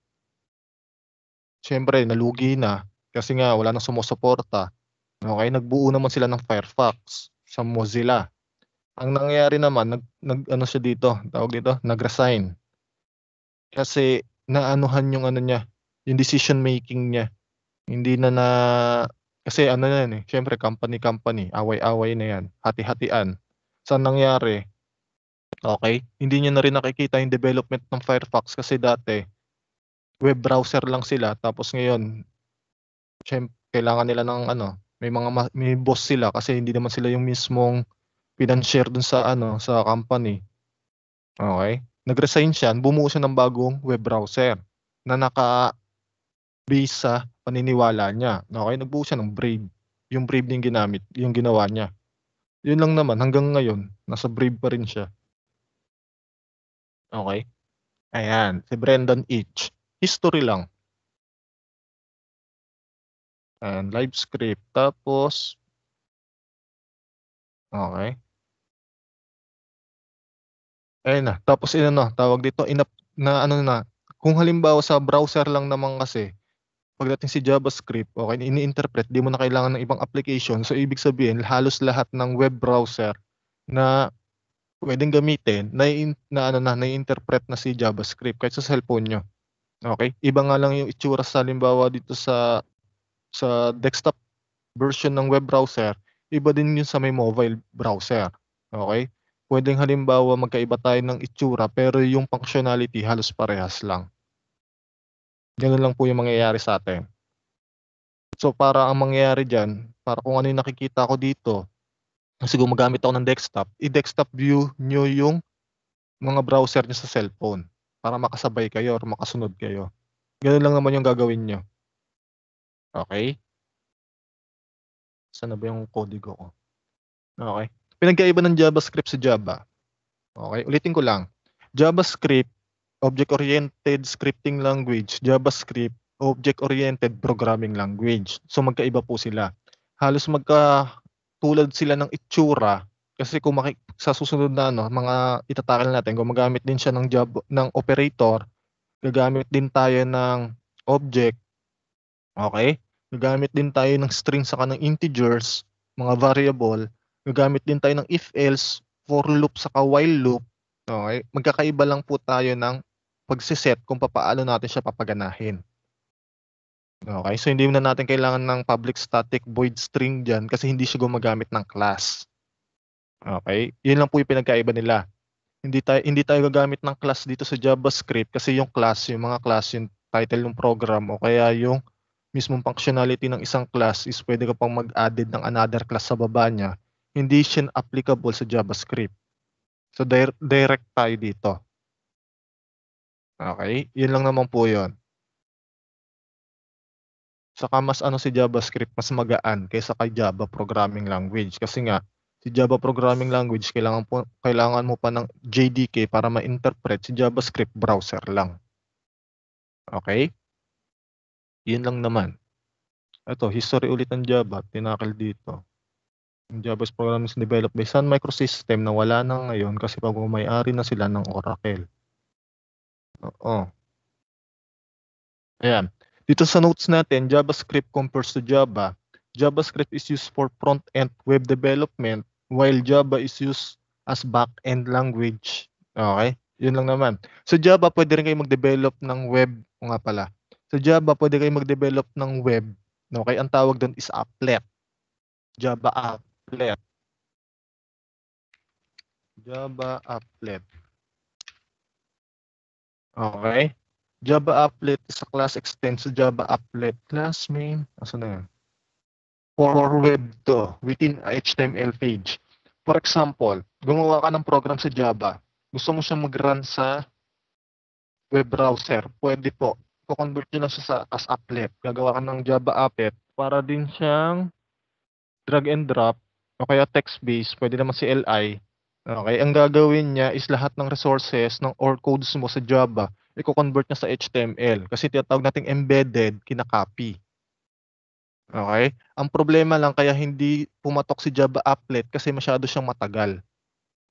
syempre, nalugi na kasi nga, wala nang sumusuporta. Okay, nagbuo naman sila ng Firefox sa Mozilla. Ang nangyari naman, nag, nag ano siya dito, tawag dito, nagresign. Kasi naanuhan yung ano niya, yung decision making niya. Hindi na na kasi ano na yan eh, syempre company company, away-away na yan, hati-hatian. Sa nangyari, okay, hindi niya na rin nakikita yung development ng Firefox kasi dati web browser lang sila tapos ngayon kailangan nila ng ano, may mga ma- may boss sila kasi hindi naman sila yung mismong financier dun sa ano, sa company. Okay? Nagresign siya, bumuo siya ng bagong web browser na naka base sa paniniwala niya. Okay, nagbuo siya ng Brave. Yung Brave din ginamit, yung ginawa niya. Yun lang naman, hanggang ngayon, nasa Brave pa rin siya. Okay? Ayan, si Brendan H. History lang and live script. Tapos, okay. ay na. Tapos, inano, tawag dito, inap, na ano na, kung halimbawa sa browser lang naman kasi, pagdating si JavaScript, okay, ini-interpret, di mo na kailangan ng ibang application. So, ibig sabihin, halos lahat ng web browser na pwedeng gamitin, na, na ano na, na-interpret na si JavaScript kahit sa cellphone nyo. Okay? Iba nga lang yung itsura sa halimbawa dito sa sa desktop version ng web browser, iba din yun sa may mobile browser. Okay? Pwedeng halimbawa magkaiba tayo ng itsura pero yung functionality halos parehas lang. Ganun lang po yung mangyayari sa atin. So para ang mangyayari dyan, para kung ano yung nakikita ko dito, kasi gumagamit ako ng desktop, i-desktop view nyo yung mga browser nyo sa cellphone para makasabay kayo or makasunod kayo. Ganun lang naman yung gagawin nyo. Okay? Saan na ba yung kodigo ko? Okay. Pinagkaiba ng JavaScript sa Java. Okay, ulitin ko lang. JavaScript, object-oriented scripting language. JavaScript, object-oriented programming language. So magkaiba po sila. Halos magka tulad sila ng itsura kasi kung maki, sa susunod na no, mga itatakil natin, gumagamit din siya ng job ng operator, gagamit din tayo ng object Okay? Gagamit din tayo ng string saka ng integers, mga variable. Gagamit din tayo ng if else, for loop saka while loop. Okay? magkakaiba lang po tayo ng pagse kung papaano natin siya papaganahin. Okay? so hindi na natin kailangan ng public static void string diyan kasi hindi siya gumagamit ng class. Okay? 'yun lang po 'yung pinagkaiba nila. Hindi tayo hindi tayo gagamit ng class dito sa JavaScript kasi 'yung class, 'yung mga class 'yung title ng program o kaya 'yung mismong functionality ng isang class is pwede ka pang mag-added ng another class sa baba niya, hindi siya applicable sa JavaScript. So dire direct tayo dito. Okay, yun lang naman po yun. Saka mas ano si JavaScript, mas magaan kaysa kay Java programming language. Kasi nga, si Java programming language, kailangan, po, kailangan mo pa ng JDK para ma-interpret si JavaScript browser lang. Okay? Yun lang naman. Ito, history ulit ng Java, tinakil dito. Ang Java program is developed by Sun Microsystem na wala na ngayon kasi pag may na sila ng Oracle. Oo. Ayan. Dito sa notes natin, JavaScript compares to Java. JavaScript is used for front-end web development while Java is used as back-end language. Okay? Yun lang naman. so Java, pwede rin kayo mag-develop ng web o nga pala. Sa Java, pwede kayo mag-develop ng web. No? Kaya ang tawag doon is applet. Java applet. Java applet. Okay. Java applet is a class extend Java applet class main. Asa na yun? For web to within HTML page. For example, gumawa ka ng program sa Java. Gusto mo siya mag-run sa web browser. Pwede po ko-convert nila siya sa as applet. Gagawa ka ng Java applet para din siyang drag and drop o kaya text-based, pwede naman si LI. Okay, ang gagawin niya is lahat ng resources ng or codes mo sa Java, i-convert niya sa HTML kasi tinatawag nating embedded, kinakopy. Okay? Ang problema lang kaya hindi pumatok si Java applet kasi masyado siyang matagal.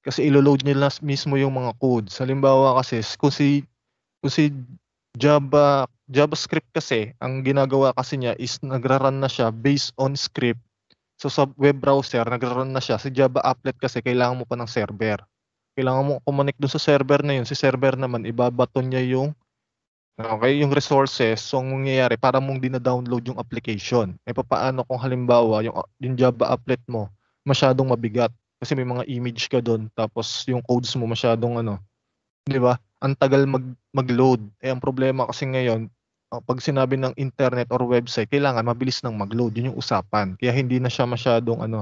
Kasi ilo-load nila mismo yung mga code. Halimbawa kasi kung si kung si Java JavaScript kasi, ang ginagawa kasi niya is nagraran na siya based on script. So sa web browser, nagraran na siya. Sa si Java applet kasi, kailangan mo pa ng server. Kailangan mo kumonek doon sa server na yun. Si server naman, ibabaton niya yung okay, yung resources. So ang mangyayari, para mong na-download yung application. E eh, paano kung halimbawa, yung, yung Java applet mo, masyadong mabigat. Kasi may mga image ka doon, tapos yung codes mo masyadong ano, di ba? ang tagal mag, mag-load. Eh, ang problema kasi ngayon, ah, pag sinabi ng internet or website, kailangan mabilis nang mag-load. Yun yung usapan. Kaya hindi na siya masyadong ano.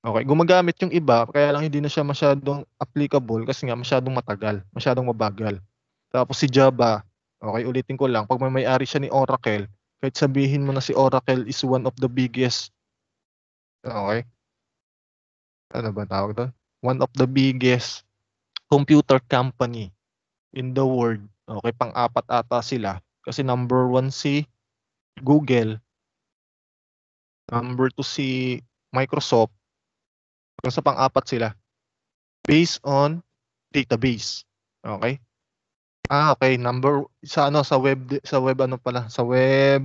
Okay, gumagamit yung iba, kaya lang hindi na siya masyadong applicable kasi nga masyadong matagal, masyadong mabagal. Tapos si Java, okay, ulitin ko lang, pag may may-ari siya ni Oracle, kahit sabihin mo na si Oracle is one of the biggest okay, ano ba tawag doon? One of the biggest computer company in the world. Okay, pang-apat ata sila. Kasi number one si Google. Number two si Microsoft. Pero pang-apat sila. Based on database. Okay? Ah, okay. Number sa ano sa web sa web ano pala, sa web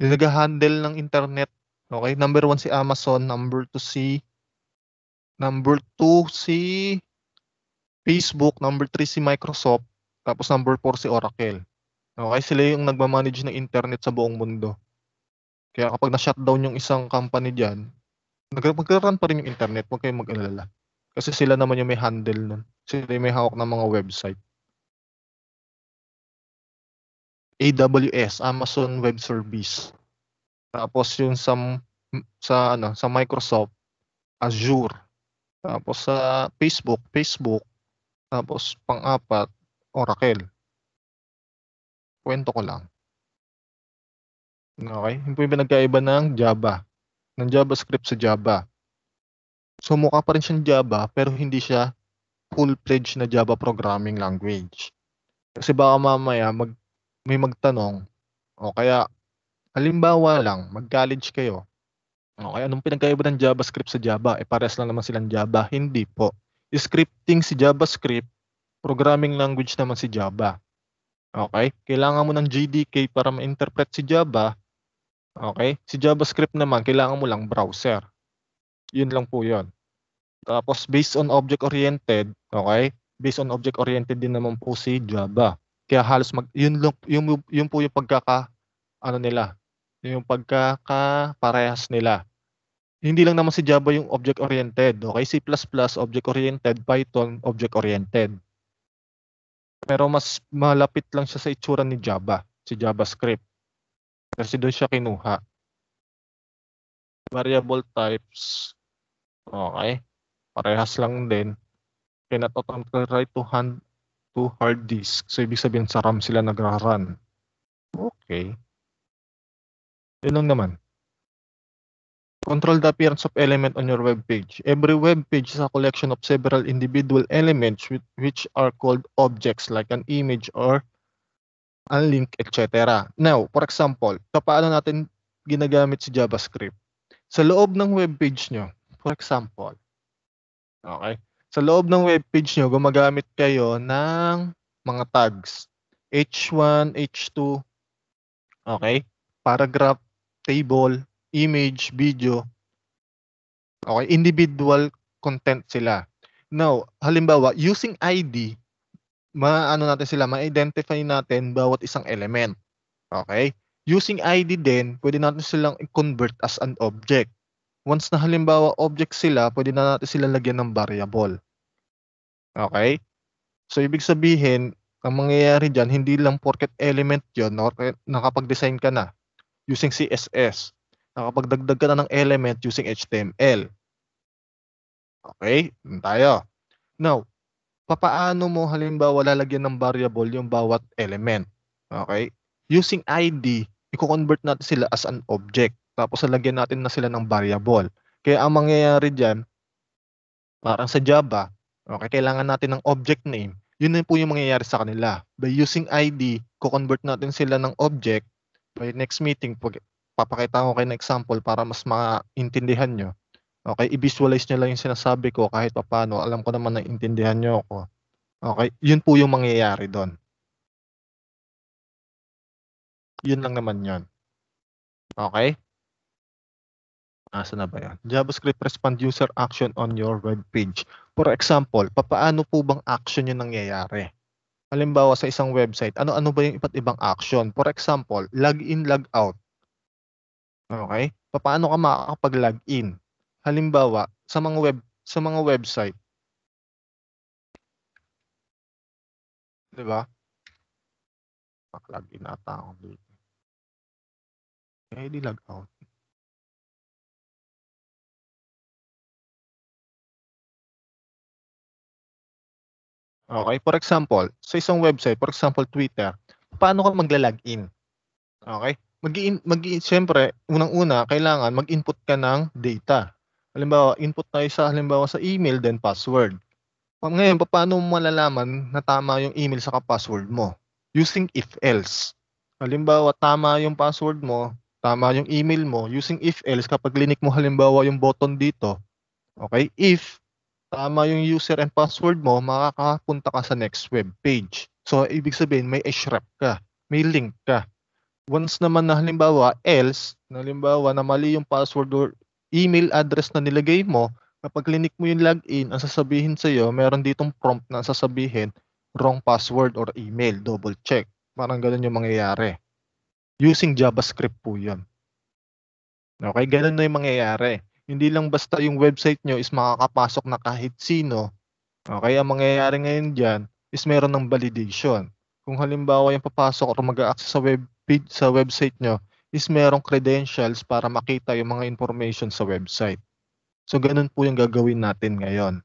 nag-handle ng internet. Okay? Number one si Amazon, number two si number two si Facebook, number 3 si Microsoft, tapos number 4 si Oracle. Okay, sila yung nagmamanage ng internet sa buong mundo. Kaya kapag na-shutdown yung isang company diyan, magkaroon pa rin yung internet, huwag kayong mag-alala. Kasi sila naman yung may handle nun. Sila yung may hawak ng mga website. AWS, Amazon Web Service. Tapos yung sa sa ano, sa Microsoft, Azure. Tapos sa Facebook, Facebook tapos pang-apat, Oracle. Kwento ko lang. Okay? Yung po yung pinagkaiba ng Java. Ng JavaScript sa Java. So mukha pa rin siyang Java pero hindi siya full-fledged na Java programming language. Kasi baka mamaya mag, may magtanong o kaya halimbawa lang mag-college kayo Okay, anong pinagkaiba ng JavaScript sa Java? E eh, pares lang naman silang Java. Hindi po scripting si JavaScript, programming language naman si Java. Okay? Kailangan mo ng JDK para ma-interpret si Java. Okay? Si JavaScript naman, kailangan mo lang browser. Yun lang po yun. Tapos, based on object-oriented, okay? Based on object-oriented din naman po si Java. Kaya halos mag, yun, lang, yun, yun po yung pagkaka, ano nila, yung pagkaka parehas nila hindi lang naman si Java yung object-oriented. Okay, C++, object-oriented, Python, object-oriented. Pero mas malapit lang siya sa itsura ni Java, si JavaScript. Kasi doon siya kinuha. Variable types, okay, parehas lang din. Cannot automatically write to hand to hard disk. So, ibig sabihin sa RAM sila nagra-run. Okay. Yun lang naman. Control the appearance of element on your web page. Every web page is a collection of several individual elements with, which are called objects like an image or a link, etc. Now, for example, paano natin ginagamit si JavaScript? Sa loob ng web page nyo, for example, okay, sa loob ng web page nyo, gumagamit kayo ng mga tags. H1, H2, okay, paragraph, table, image, video. Okay, individual content sila. Now, halimbawa, using ID, maano natin sila, ma-identify natin bawat isang element. Okay? Using ID din, pwede natin silang i-convert as an object. Once na halimbawa object sila, pwede na natin silang lagyan ng variable. Okay? So, ibig sabihin, ang mangyayari dyan, hindi lang porket element yon nakapag-design ka na using CSS nakapagdagdag ka na ng element using HTML. Okay? Yun tayo. Now, papaano mo halimbawa lalagyan ng variable yung bawat element? Okay? Using ID, i-convert natin sila as an object. Tapos lalagyan natin na sila ng variable. Kaya ang mangyayari dyan, parang sa Java, okay, kailangan natin ng object name. Yun na po yung mangyayari sa kanila. By using ID, ko-convert natin sila ng object by next meeting, pag papakita ko kayo ng example para mas maintindihan nyo. Okay, i-visualize nyo lang yung sinasabi ko kahit paano. Alam ko naman na intindihan nyo ako. Okay, yun po yung mangyayari doon. Yun lang naman yun. Okay? Asa na ba yan? JavaScript respond user action on your web page. For example, papaano po bang action yung nangyayari? Halimbawa sa isang website, ano-ano ba yung iba't ibang action? For example, log in, log out. Okay? Paano ka makakapag-login? Halimbawa sa mga web sa mga website. 'Di ba? pa login ata ako dito. Okay, eh, di log out. Okay, for example, sa isang website, for example Twitter, paano ka magla-login? Okay, mag mag siyempre, unang-una, kailangan mag-input ka ng data. Halimbawa, input tayo sa halimbawa sa email then password. Ngayon, paano mo malalaman na tama yung email sa password mo? Using if else. Halimbawa, tama yung password mo, tama yung email mo, using if else kapag linik mo halimbawa yung button dito. Okay? If tama yung user and password mo, makakapunta ka sa next web page. So, ibig sabihin, may shrep ka, may link ka once naman na halimbawa else, na halimbawa na mali yung password or email address na nilagay mo, kapag clinic mo yung login, ang sasabihin sa iyo, meron ditong prompt na sasabihin wrong password or email, double check. Parang ganoon yung mangyayari. Using JavaScript po 'yon. Okay, ganoon na yung mangyayari. Hindi lang basta yung website nyo is makakapasok na kahit sino. Okay, ang mangyayari ngayon diyan is meron ng validation. Kung halimbawa yung papasok or mag-access sa web page sa website nyo is merong credentials para makita yung mga information sa website. So, ganun po yung gagawin natin ngayon.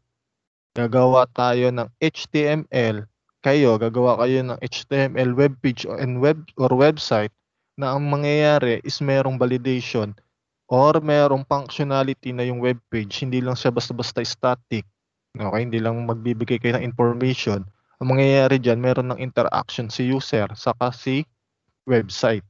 Gagawa tayo ng HTML. Kayo, gagawa kayo ng HTML webpage and web or website na ang mangyayari is merong validation or merong functionality na yung webpage. Hindi lang siya basta-basta static. Okay? Hindi lang magbibigay kayo ng information. Ang mangyayari diyan, meron ng interaction si user saka si website.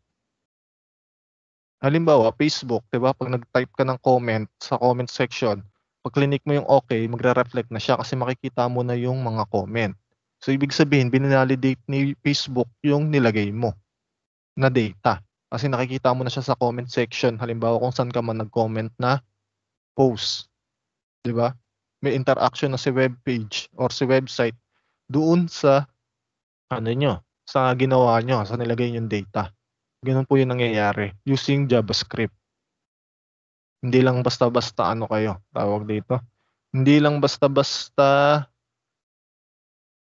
Halimbawa, Facebook, 'di ba? Pag nag-type ka ng comment sa comment section, pag clinic mo yung okay, magre-reflect na siya kasi makikita mo na yung mga comment. So ibig sabihin, binalidate ni Facebook yung nilagay mo na data. Kasi nakikita mo na siya sa comment section, halimbawa kung saan ka man nag-comment na post. 'Di ba? May interaction na si webpage or si website doon sa ano nyo, sa ginawa nyo, sa nilagay yung data. Ganun po yung nangyayari using JavaScript. Hindi lang basta-basta ano kayo, tawag dito. Hindi lang basta-basta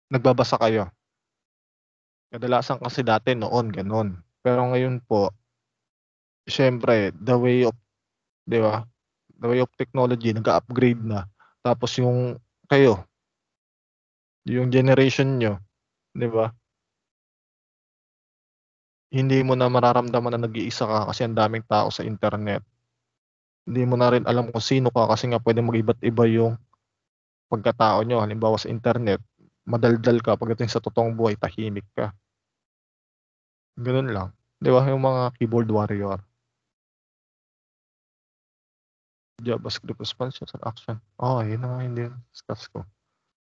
nagbabasa kayo. Kadalasan kasi dati noon, ganun. Pero ngayon po, syempre, the way of, di ba? The way of technology, nag-upgrade na. Tapos yung kayo, yung generation nyo, di ba? hindi mo na mararamdaman na nag-iisa ka kasi ang daming tao sa internet. Hindi mo na rin alam kung sino ka kasi nga pwede mag-iba't iba yung pagkatao nyo. Halimbawa sa internet, madaldal ka. Pagdating sa totoong buhay, tahimik ka. Ganun lang. Di ba? Yung mga keyboard warrior. JavaScript diba? response sa action. Oh, yun na nga hindi discuss ko.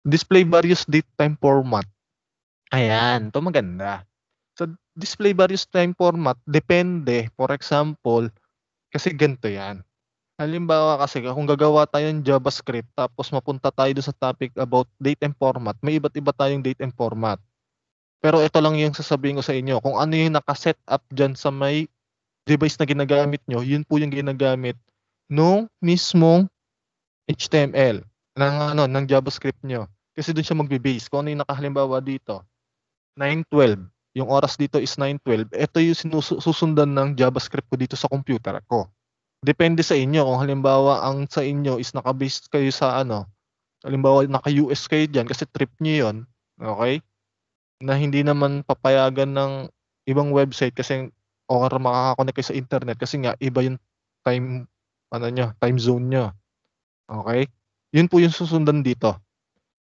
Display various date time format. Ayan, to maganda display various time format, depende. For example, kasi ganito yan. Halimbawa kasi kung gagawa tayo ng JavaScript tapos mapunta tayo doon sa topic about date and format, may iba't iba tayong date and format. Pero ito lang yung sasabihin ko sa inyo. Kung ano yung nakaset up dyan sa may device na ginagamit nyo, yun po yung ginagamit nung mismong HTML ng, ano, ng JavaScript nyo. Kasi doon siya magbe-base. Kung ano yung nakahalimbawa dito, 912 yung oras dito is 9.12, ito yung susundan ng JavaScript ko dito sa computer ko. Depende sa inyo kung halimbawa ang sa inyo is naka-based kayo sa ano, halimbawa naka-US kayo diyan kasi trip niyo 'yon, okay? Na hindi naman papayagan ng ibang website kasi or makaka-connect kayo sa internet kasi nga iba yung time ano nyo, time zone nyo. Okay? Yun po yung susundan dito.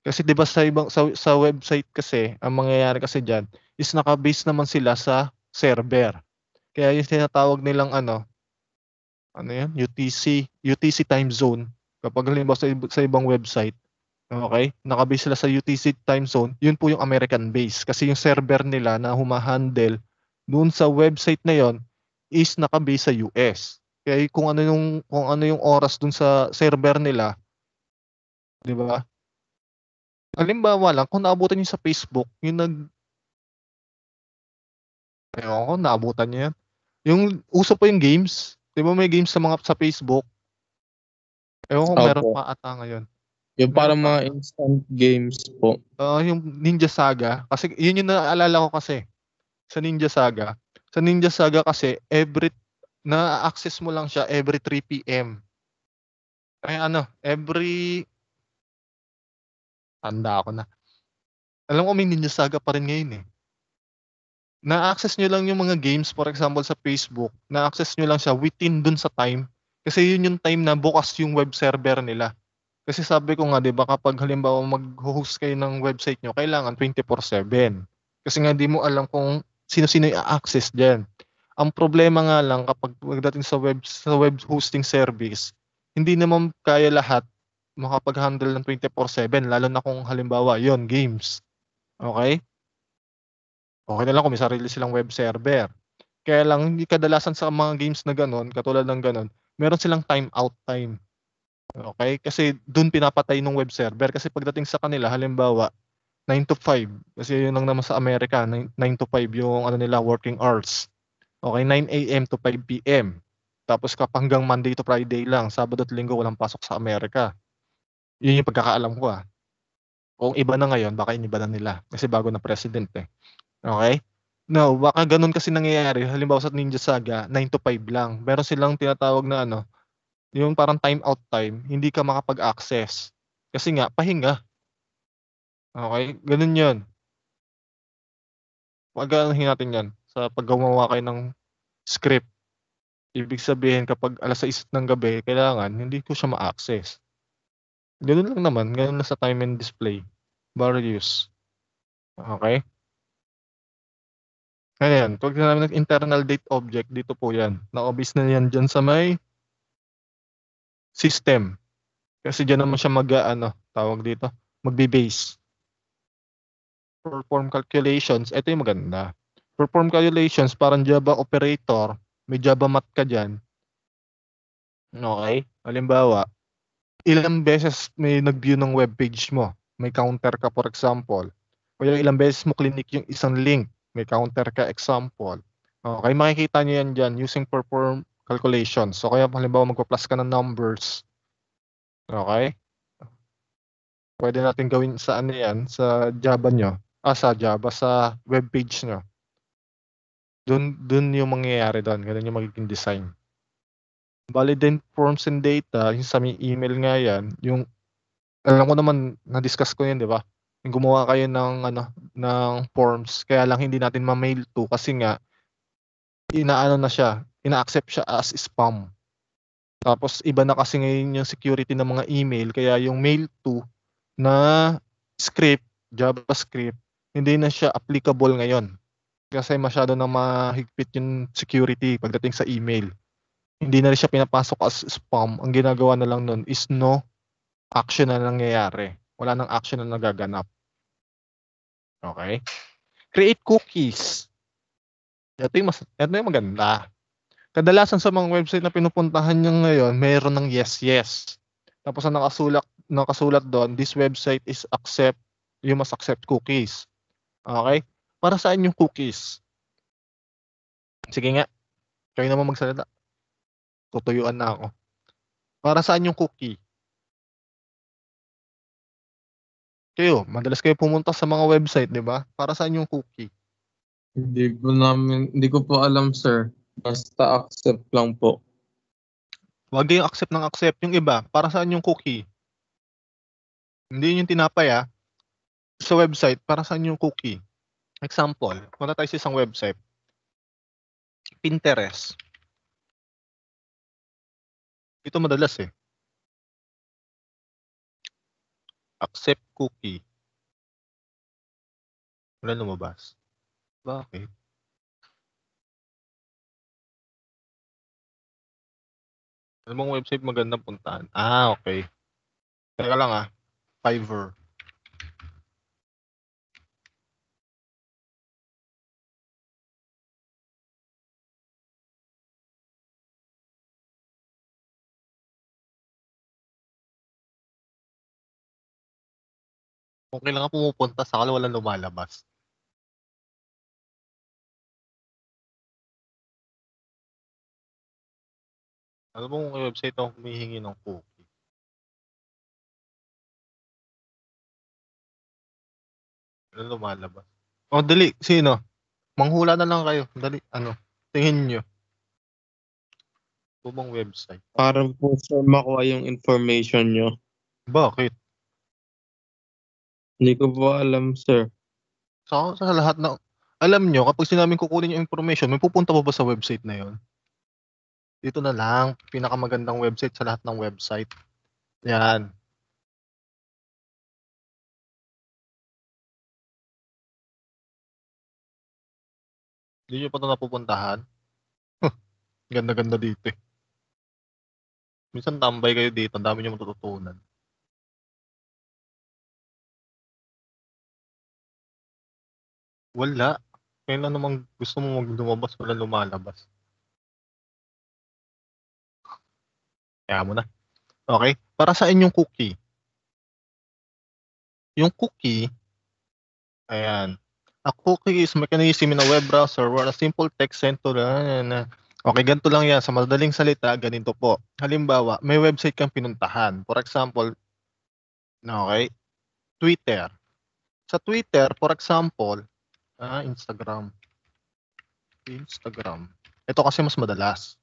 Kasi 'di ba sa ibang sa, sa website kasi ang mangyayari kasi diyan is naka-base naman sila sa server. Kaya yung tinatawag nilang ano ano yan? UTC, UTC time zone. Kapag halimbawa sa, sa ibang website, okay? Naka-base sila sa UTC time zone. Yun po yung American base kasi yung server nila na humahandle doon sa website na yon is naka-base sa US. Kaya kung ano yung kung ano yung oras doon sa server nila, 'di ba? Halimbawa lang, kung naabutan niyo sa Facebook, yung nag Ewan ko, naabutan niya yan. Yung uso po yung games. Di ba may games sa mga sa Facebook? Ewan ko, meron pa ata ngayon. Yung parang mga instant games po. Oo, yung Ninja Saga. Kasi yun yung naalala ko kasi. Sa Ninja Saga. Sa Ninja Saga kasi, every na-access mo lang siya every 3 p.m. Ay ano, every Tanda ako na. Alam ko may Ninja Saga pa rin ngayon eh. Na-access nyo lang yung mga games, for example sa Facebook, na-access nyo lang siya within dun sa time. Kasi yun yung time na bukas yung web server nila. Kasi sabi ko nga, di ba, kapag halimbawa mag-host kayo ng website nyo, kailangan 24-7. Kasi nga di mo alam kung sino-sino i-access dyan. Ang problema nga lang kapag pagdating sa web sa web hosting service, hindi naman kaya lahat makapag-handle ng 24/7 lalo na kung halimbawa yon games. Okay? Okay na lang kung may sarili silang web server. Kaya lang hindi kadalasan sa mga games na ganun, katulad ng ganun, meron silang time out time. Okay? Kasi doon pinapatay ng web server kasi pagdating sa kanila halimbawa 9 to 5 kasi yun ang naman sa Amerika 9, to 5 yung ano nila working hours. Okay, 9 AM to 5 PM. Tapos kapanggang Monday to Friday lang, Sabado at Linggo walang pasok sa Amerika. Yun yung pagkakaalam ko ah. Kung iba na ngayon, baka iniba na nila. Kasi bago na president eh. Okay? No, baka ganun kasi nangyayari. Halimbawa sa Ninja Saga, 9 to 5 lang. Meron silang tinatawag na ano, yung parang time out time, hindi ka makapag-access. Kasi nga, pahinga. Okay? Ganun yun. Pag-anuhin natin yan sa paggawa kayo ng script. Ibig sabihin, kapag alas 6 ng gabi, kailangan hindi ko siya ma-access. Ganun lang naman, ganun lang sa time and display. Values. Okay? Ayan, pag sinabi ng internal date object, dito po yan. Na-obvious na yan dyan sa may system. Kasi dyan naman siya mag, ano, tawag dito, magbe-base. Perform calculations, ito yung maganda. Perform calculations, parang Java operator, may Java math ka dyan. Okay? Halimbawa, ilang beses may nag-view ng web page mo, may counter ka for example. O yung ilang beses mo clinic yung isang link, may counter ka example. Okay, makikita niyo yan dyan using perform calculations. So kaya halimbawa magpa-plus ka ng numbers. Okay? Pwede natin gawin sa ano yan, sa Java nyo. Ah, sa Java, sa web page nyo. Doon, doon yung mangyayari doon. Ganun yung magiging design validate forms and data, yung sa email nga yan, yung, alam ko naman, na-discuss ko yun, di ba? Yung gumawa kayo ng, ano, ng forms, kaya lang hindi natin ma-mail to kasi nga, inaano na siya, ina-accept siya as spam. Tapos iba na kasi ngayon yung security ng mga email kaya yung mail to na script, JavaScript, hindi na siya applicable ngayon. Kasi masyado na mahigpit yung security pagdating sa email hindi na rin siya pinapasok as spam. Ang ginagawa na lang nun is no action na nangyayari. Wala nang action na nagaganap. Okay? Create cookies. Ito yung, mas, ito yung maganda. Kadalasan sa mga website na pinupuntahan nyo ngayon, mayroon ng yes, yes. Tapos ang nakasulat, nakasulat doon, this website is accept, you must accept cookies. Okay? Para saan yung cookies? Sige nga. Kayo naman magsalita tutuyuan na ako. Para saan yung cookie? Kayo, madalas kayo pumunta sa mga website, di ba? Para saan yung cookie? Hindi ko namin, hindi ko po alam, sir. Basta accept lang po. Huwag kayong accept ng accept. Yung iba, para saan yung cookie? Hindi yun yung tinapay, ah. Sa website, para saan yung cookie? Example, punta tayo sa isang website. Pinterest. Ito madalas eh. Accept cookie. Wala lumabas. Bakit? Ano mong website magandang puntaan? Ah, okay. Teka lang ah. Fiverr. Kung kailangan pumupunta, sa sakala walang lumalabas. Alam mo kung website na humihingi ng cookie. Ano lumalabas? O, oh, dali. Sino? Manghula na lang kayo. Dali. Ano? Tingin nyo. Bumang website. Para po, sir, makuha yung information nyo. Bakit? Hindi ko po alam, sir. Sa, sa lahat na, alam nyo, kapag sinamin kukunin yung information, may pupunta pa ba sa website na yon? Dito na lang, pinakamagandang website sa lahat ng website. Yan. Hindi nyo pa ito napupuntahan? Ganda-ganda dito eh. Minsan tambay kayo dito, ang dami nyo matututunan. Wala. Kahit ano gusto mo mag lumabas, wala lumalabas. Kaya mo na. Okay? Para sa inyong cookie. Yung cookie, ayan. A cookie is mechanism in a web browser where a simple text sent to the... Okay, ganito lang yan. Sa madaling salita, ganito po. Halimbawa, may website kang pinuntahan. For example, okay, Twitter. Sa Twitter, for example, Ah, Instagram. Instagram. Ito kasi mas madalas.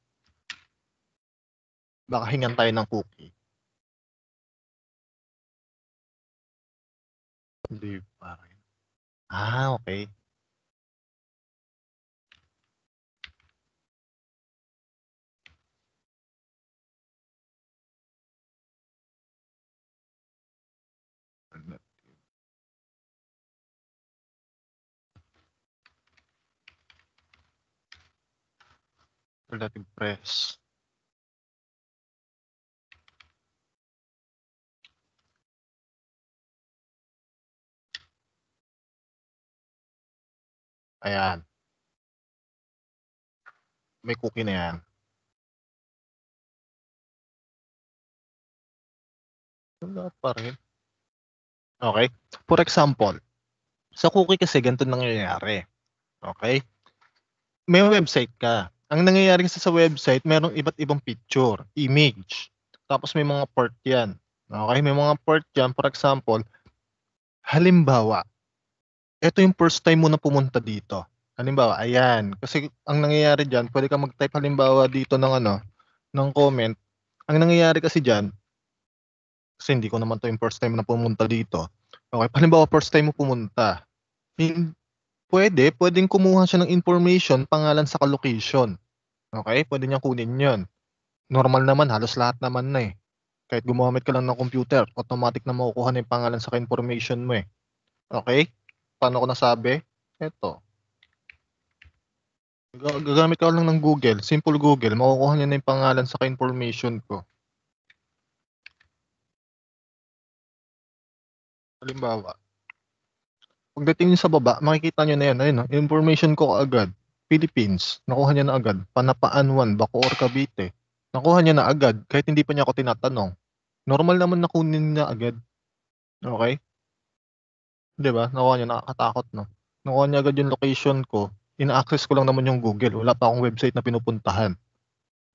Baka hingan tayo ng cookie. Hindi pa rin. Ah, okay. relative press. Ayan. May cookie na yan. Lahat pa rin. Okay. For example, sa cookie kasi ganito nangyayari. Okay? May website ka ang nangyayari kasi sa website, merong iba't ibang picture, image. Tapos may mga part yan. Okay, may mga part yan. For example, halimbawa, ito yung first time mo na pumunta dito. Halimbawa, ayan. Kasi ang nangyayari dyan, pwede ka mag-type halimbawa dito ng ano, ng comment. Ang nangyayari kasi dyan, kasi hindi ko naman to yung first time na pumunta dito. Okay, halimbawa first time mo pumunta. Hin- Pwede, pwedeng kumuha siya ng information, pangalan saka location. Okay? pwede niyang kunin 'yon. Normal naman halos lahat naman na, eh. Kahit gumamit ka lang ng computer, automatic na makukuha na 'yung pangalan saka information mo, eh. Okay? paano ko nasabi? Ito. Ga gagamit ka lang ng Google, simple Google, makukuha niya na 'yung pangalan saka information ko. Halimbawa Pagdating niyo sa baba, makikita niyo na yan. Ayun, information ko agad. Philippines, nakuha niya na agad. Panapaan 1, Bacoor, Cavite. Nakuha niya na agad kahit hindi pa niya ako tinatanong. Normal naman na kunin niya agad. Okay? 'Di ba? Nakuha niya nakakatakot, no? Nakuha niya agad yung location ko. Ina-access ko lang naman yung Google. Wala pa akong website na pinupuntahan.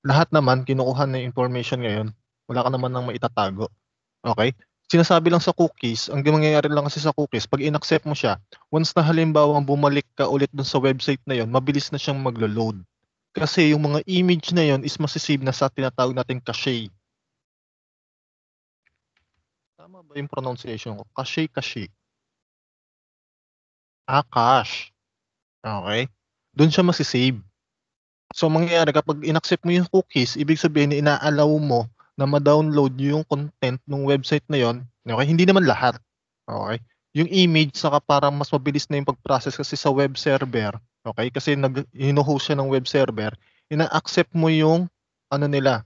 Lahat naman kinukuha na yung information ngayon. Wala ka naman nang maitatago. Okay? sinasabi lang sa cookies, ang mangyayari lang kasi sa cookies, pag inaccept mo siya, once na halimbawa bumalik ka ulit dun sa website na yon, mabilis na siyang maglo-load. Kasi yung mga image na yon is masisave na sa tinatawag natin cache. Tama ba yung pronunciation ko? Cache, cache. Ah, cache. Okay? Doon siya masisave. So, mangyayari kapag inaccept mo yung cookies, ibig sabihin na inaalaw mo na ma-download nyo yung content ng website na yon. Okay, hindi naman lahat. Okay? Yung image saka parang mas mabilis na yung pag-process kasi sa web server. Okay? Kasi nag host siya ng web server, ina-accept mo yung ano nila.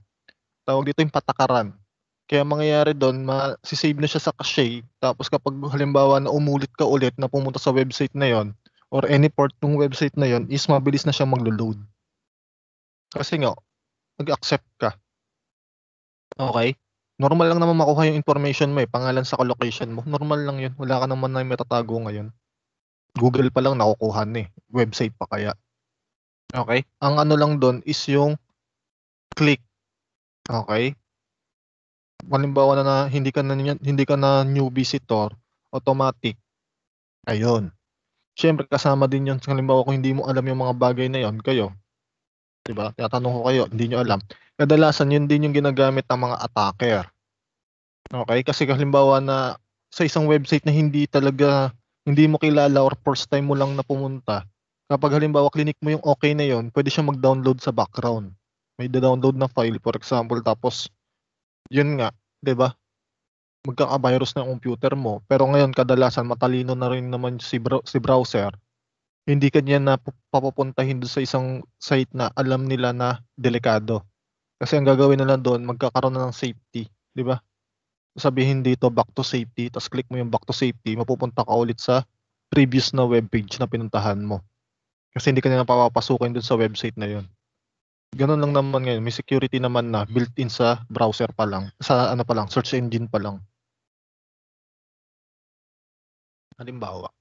Tawag dito yung patakaran. Kaya mangyayari doon, ma-save na siya sa cache. Tapos kapag halimbawa na umulit ka ulit na pumunta sa website na yon or any part ng website na yon is mabilis na siya maglo-load. Kasi nga, nag-accept ka. Okay? Normal lang naman makuha yung information mo eh, pangalan sa location mo. Normal lang yun. Wala ka naman na matatago ngayon. Google pa lang nakukuha ni. Eh. Website pa kaya. Okay? Ang ano lang doon is yung click. Okay? Halimbawa na, na hindi ka na hindi ka na new visitor, automatic. Ayun. Siyempre kasama din 'yon halimbawa kung hindi mo alam yung mga bagay na 'yon, kayo 'di ba? Tinatanong ko kayo, hindi niyo alam. Kadalasan 'yun din yung ginagamit ng mga attacker. Okay? Kasi halimbawa na sa isang website na hindi talaga hindi mo kilala or first time mo lang napumunta, kapag halimbawa clinic mo yung okay na 'yon, pwede siya mag-download sa background. May da-download na file for example tapos 'yun nga, 'di ba? magkaka-virus na yung computer mo. Pero ngayon kadalasan matalino na rin naman si bro- si browser hindi ka niya na papupuntahin doon sa isang site na alam nila na delikado. Kasi ang gagawin na lang doon, magkakaroon na ng safety, di ba? Sabihin dito back to safety, tapos click mo yung back to safety, mapupunta ka ulit sa previous na webpage na pinuntahan mo. Kasi hindi ka na papapasukin doon sa website na yon. Ganun lang naman ngayon, may security naman na built-in sa browser pa lang, sa ano pa lang, search engine pa lang. Halimbawa,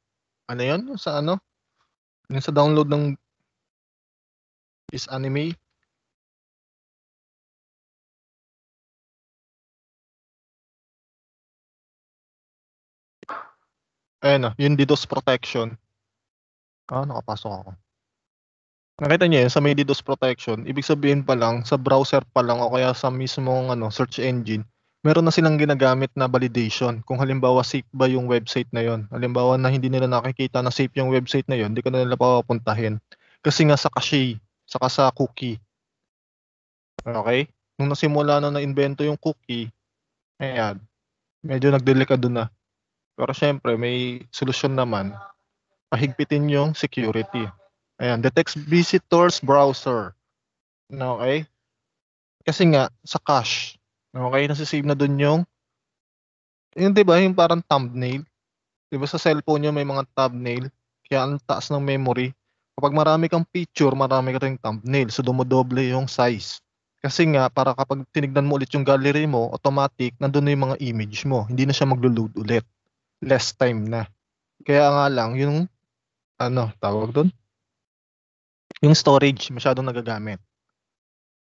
ano yon sa ano? Yung sa download ng is anime. Ayun o, yung DDoS protection. Ah, nakapasok ako. Nakita niyo yun, sa may DDoS protection, ibig sabihin pa lang, sa browser pa lang o kaya sa mismong ano, search engine, meron na silang ginagamit na validation kung halimbawa safe ba yung website na yon. Halimbawa na hindi nila nakikita na safe yung website na yon, hindi ka na nila papapuntahin. Kasi nga sa cache, saka sa cookie. Okay? Nung nasimula na na-invento yung cookie, ayan, medyo nagdelikado na. Pero syempre, may solusyon naman. Pahigpitin yung security. Ayan, detects visitors browser. Okay? Kasi nga, sa cache, Okay, nasa-save na dun yung yung 'di ba, yung parang thumbnail. 'Di ba sa cellphone niyo may mga thumbnail, kaya ang taas ng memory. Kapag marami kang picture, marami ka ring thumbnail, so dumodoble yung size. Kasi nga, para kapag tinignan mo ulit yung gallery mo, automatic, nandoon na yung mga image mo. Hindi na siya maglo-load ulit. Less time na. Kaya nga lang, yung, ano, tawag doon? Yung storage, masyadong nagagamit.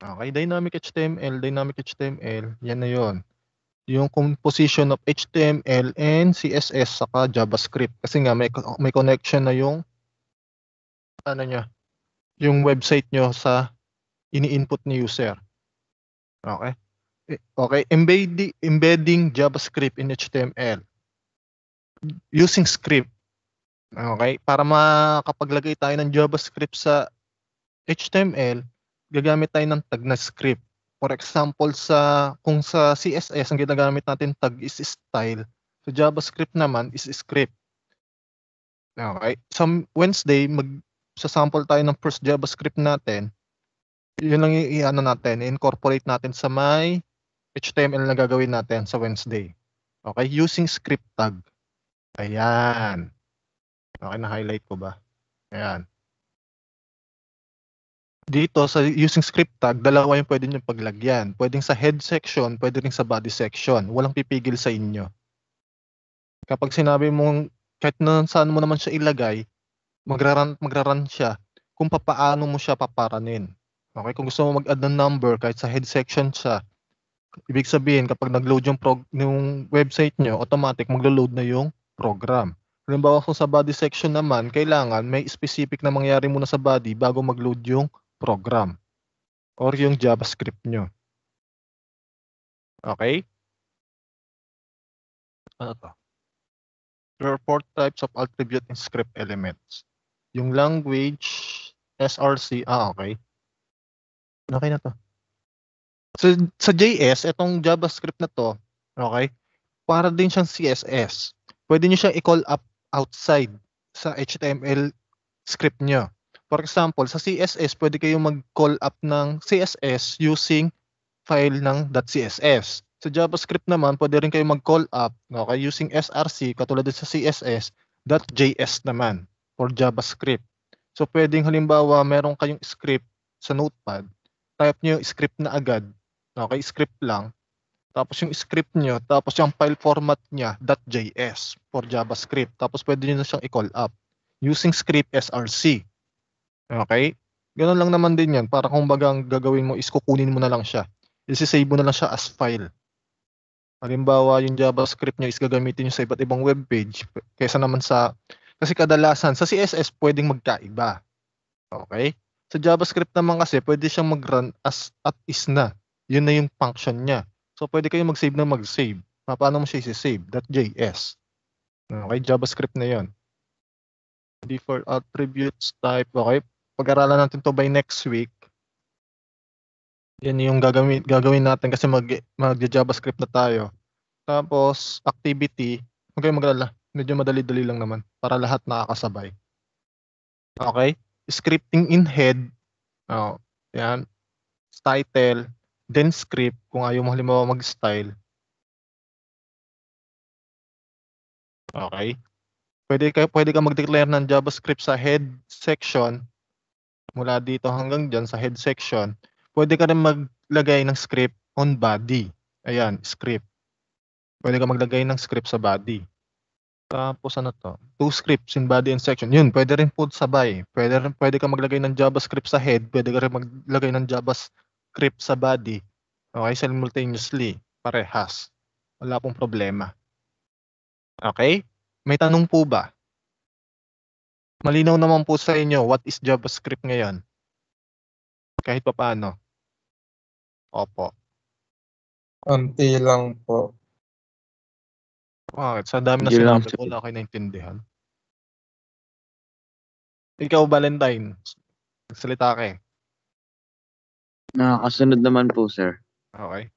Okay, dynamic HTML, dynamic HTML, 'yan na 'yon. Yung composition of HTML and CSS saka JavaScript kasi nga may may connection na yung ano niya, yung website niyo sa ini-input ni user. Okay? Okay, embedding embedding JavaScript in HTML using script. Okay, para makapaglagay tayo ng JavaScript sa HTML, gagamit tayo ng tag na script. For example, sa kung sa CSS, ang ginagamit natin tag is style. Sa so, JavaScript naman is script. Okay. Sa so, Wednesday, mag sa sample tayo ng first JavaScript natin. Yun lang i-ano natin, incorporate natin sa may HTML na gagawin natin sa Wednesday. Okay, using script tag. Ayan. Okay, na-highlight ko ba? Ayan dito sa using script tag, dalawa yung pwede nyo paglagyan. Pwedeng sa head section, pwede rin sa body section. Walang pipigil sa inyo. Kapag sinabi mong kahit na saan mo naman siya ilagay, magraran magraran siya kung papaano mo siya paparanin. Okay, kung gusto mo mag-add ng number kahit sa head section siya, ibig sabihin kapag nag-load yung prog yung website nyo, automatic maglo-load na yung program. Halimbawa kung sa body section naman, kailangan may specific na mangyari muna sa body bago mag-load yung program or yung JavaScript nyo. Okay? Ano to? There are four types of attribute in script elements. Yung language, SRC, ah okay. Okay na to. So, sa JS, itong JavaScript na to, okay, para din siyang CSS. Pwede nyo siyang i-call up outside sa HTML script nyo. For example, sa CSS, pwede kayong mag-call up ng CSS using file ng .css. Sa JavaScript naman, pwede rin kayong mag-call up okay, using src katulad din sa CSS, .js naman for JavaScript. So pwedeng halimbawa, meron kayong script sa notepad, type nyo yung script na agad, okay, script lang, tapos yung script nyo, tapos yung file format niya, .js for JavaScript. Tapos pwede nyo na siyang i-call up using script src. Okay? Ganun lang naman din yan. Para kung bagang gagawin mo is kukunin mo na lang siya. Isisave mo na lang siya as file. Halimbawa, yung JavaScript niya is gagamitin niyo sa iba't ibang web page kaysa naman sa... Kasi kadalasan, sa CSS pwedeng magkaiba. Okay? Sa JavaScript naman kasi, pwede siyang mag-run as at is na. Yun na yung function niya. So, pwede kayo mag-save na mag-save. Ah, paano mo siya isi-save? .js. Okay, JavaScript na yon. Default attributes type. Okay, pag-aralan natin to by next week. Yan yung gagawin, gagawin natin kasi mag, mag-JavaScript na tayo. Tapos, activity, huwag kayong mag Medyo madali-dali lang naman para lahat nakakasabay. Okay? Scripting in head. Oh, yan. Title, then script kung ayaw mo halimbawa mag-style. Okay? Pwede ka, pwede ka mag-declare ng JavaScript sa head section mula dito hanggang dyan sa head section, pwede ka rin maglagay ng script on body. Ayan, script. Pwede ka maglagay ng script sa body. Tapos ano to? Two scripts in body and section. Yun, pwede rin po sabay. Pwede, rin, pwede ka maglagay ng JavaScript sa head. Pwede ka rin maglagay ng JavaScript sa body. Okay, simultaneously. Parehas. Wala pong problema. Okay? May tanong po ba? malinaw naman po sa inyo what is JavaScript ngayon. Kahit pa paano. Opo. Konti lang po. Bakit? Sa dami na sinabi ko, wala kayo naintindihan. Ikaw, Valentine, salita ka eh. Nakakasunod naman po, sir. Okay.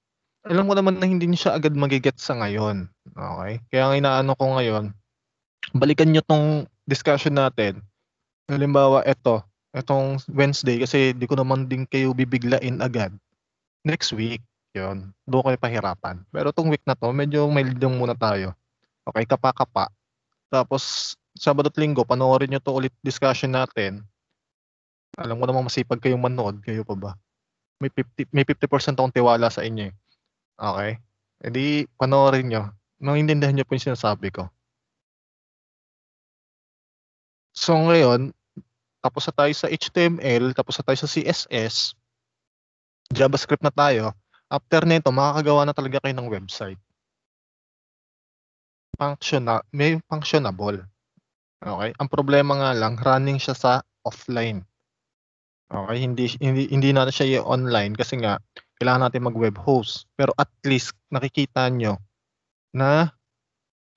Alam ko naman na hindi niyo siya agad magiget sa ngayon. Okay? Kaya ang inaano ko ngayon, balikan niyo tong discussion natin, halimbawa ito, itong Wednesday kasi di ko naman din kayo bibiglain agad. Next week, yon doon kayo pahirapan. Pero itong week na to, medyo mild lang muna tayo. Okay, kapa-kapa. Tapos, Sabado at Linggo, panoorin nyo to ulit discussion natin. Alam ko naman masipag kayong manood. Kayo pa ba? May 50, may 50% akong tiwala sa inyo. Eh. Okay? Edi, panoorin nyo. Maintindihan nyo po yung sinasabi ko. So ngayon, tapos na tayo sa HTML, tapos na tayo sa CSS, JavaScript na tayo. After nito, makakagawa na talaga kayo ng website. Functional, may functionable. Okay? Ang problema nga lang, running siya sa offline. Okay, hindi hindi hindi na siya online kasi nga kailangan natin mag-web host. Pero at least nakikita nyo na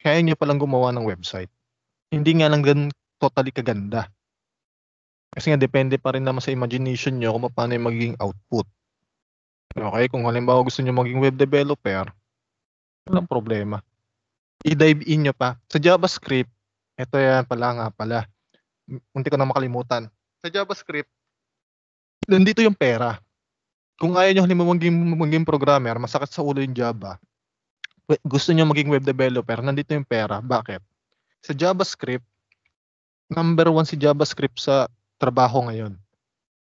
kaya nyo palang gumawa ng website. Hindi nga lang ganun totally kaganda. Kasi nga, depende pa rin naman sa imagination nyo kung paano yung magiging output. Okay, kung halimbawa gusto nyo maging web developer, walang hmm. problema. I-dive in nyo pa. Sa JavaScript, ito yan pala nga pala. Unti ko na makalimutan. Sa JavaScript, nandito yung pera. Kung ayaw nyo halimbawa maging, maging programmer, masakit sa ulo yung Java, gusto nyo maging web developer, nandito yung pera. Bakit? Sa JavaScript, number one si JavaScript sa trabaho ngayon.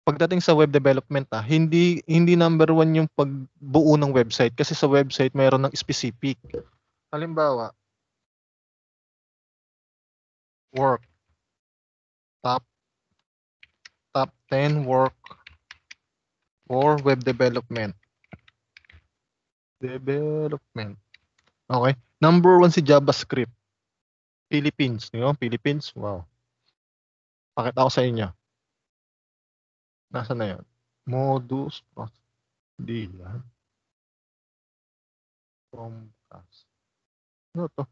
Pagdating sa web development ah, hindi hindi number one yung pagbuo ng website kasi sa website mayroon ng specific. Halimbawa, work top top 10 work for web development. Development. Okay. Number one si JavaScript. Philippines. You know, Philippines. Wow. Pakita ko sa inyo. Nasaan na yun? Modus. Hindi yan. Comcast. Ano to?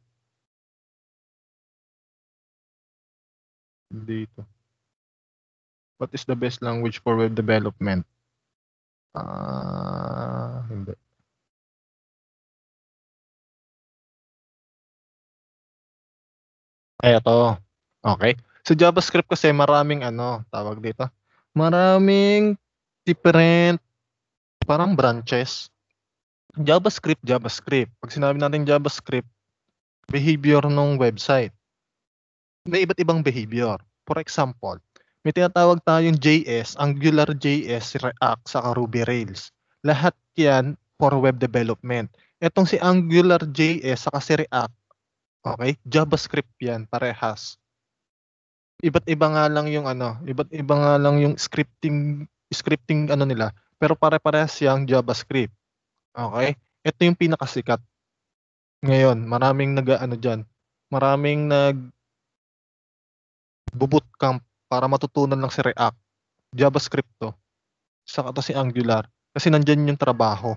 Hindi ito. What is the best language for web development? Ah, uh, hindi. Ay, ito. Okay. Sa JavaScript kasi maraming ano, tawag dito. Maraming different parang branches. JavaScript, JavaScript. Pag sinabi natin JavaScript, behavior ng website. May iba't ibang behavior. For example, may tinatawag tayong JS, Angular JS, React, saka Ruby Rails. Lahat yan for web development. Etong si Angular JS saka si React, okay? JavaScript yan, parehas iba't iba nga lang yung ano, iba't iba nga lang yung scripting scripting ano nila, pero pare-parehas yang JavaScript. Okay? Ito yung pinakasikat. Ngayon, maraming nag ano diyan. Maraming nag boot camp para matutunan lang si React, JavaScript to. Saka to si Angular kasi nandiyan yung trabaho.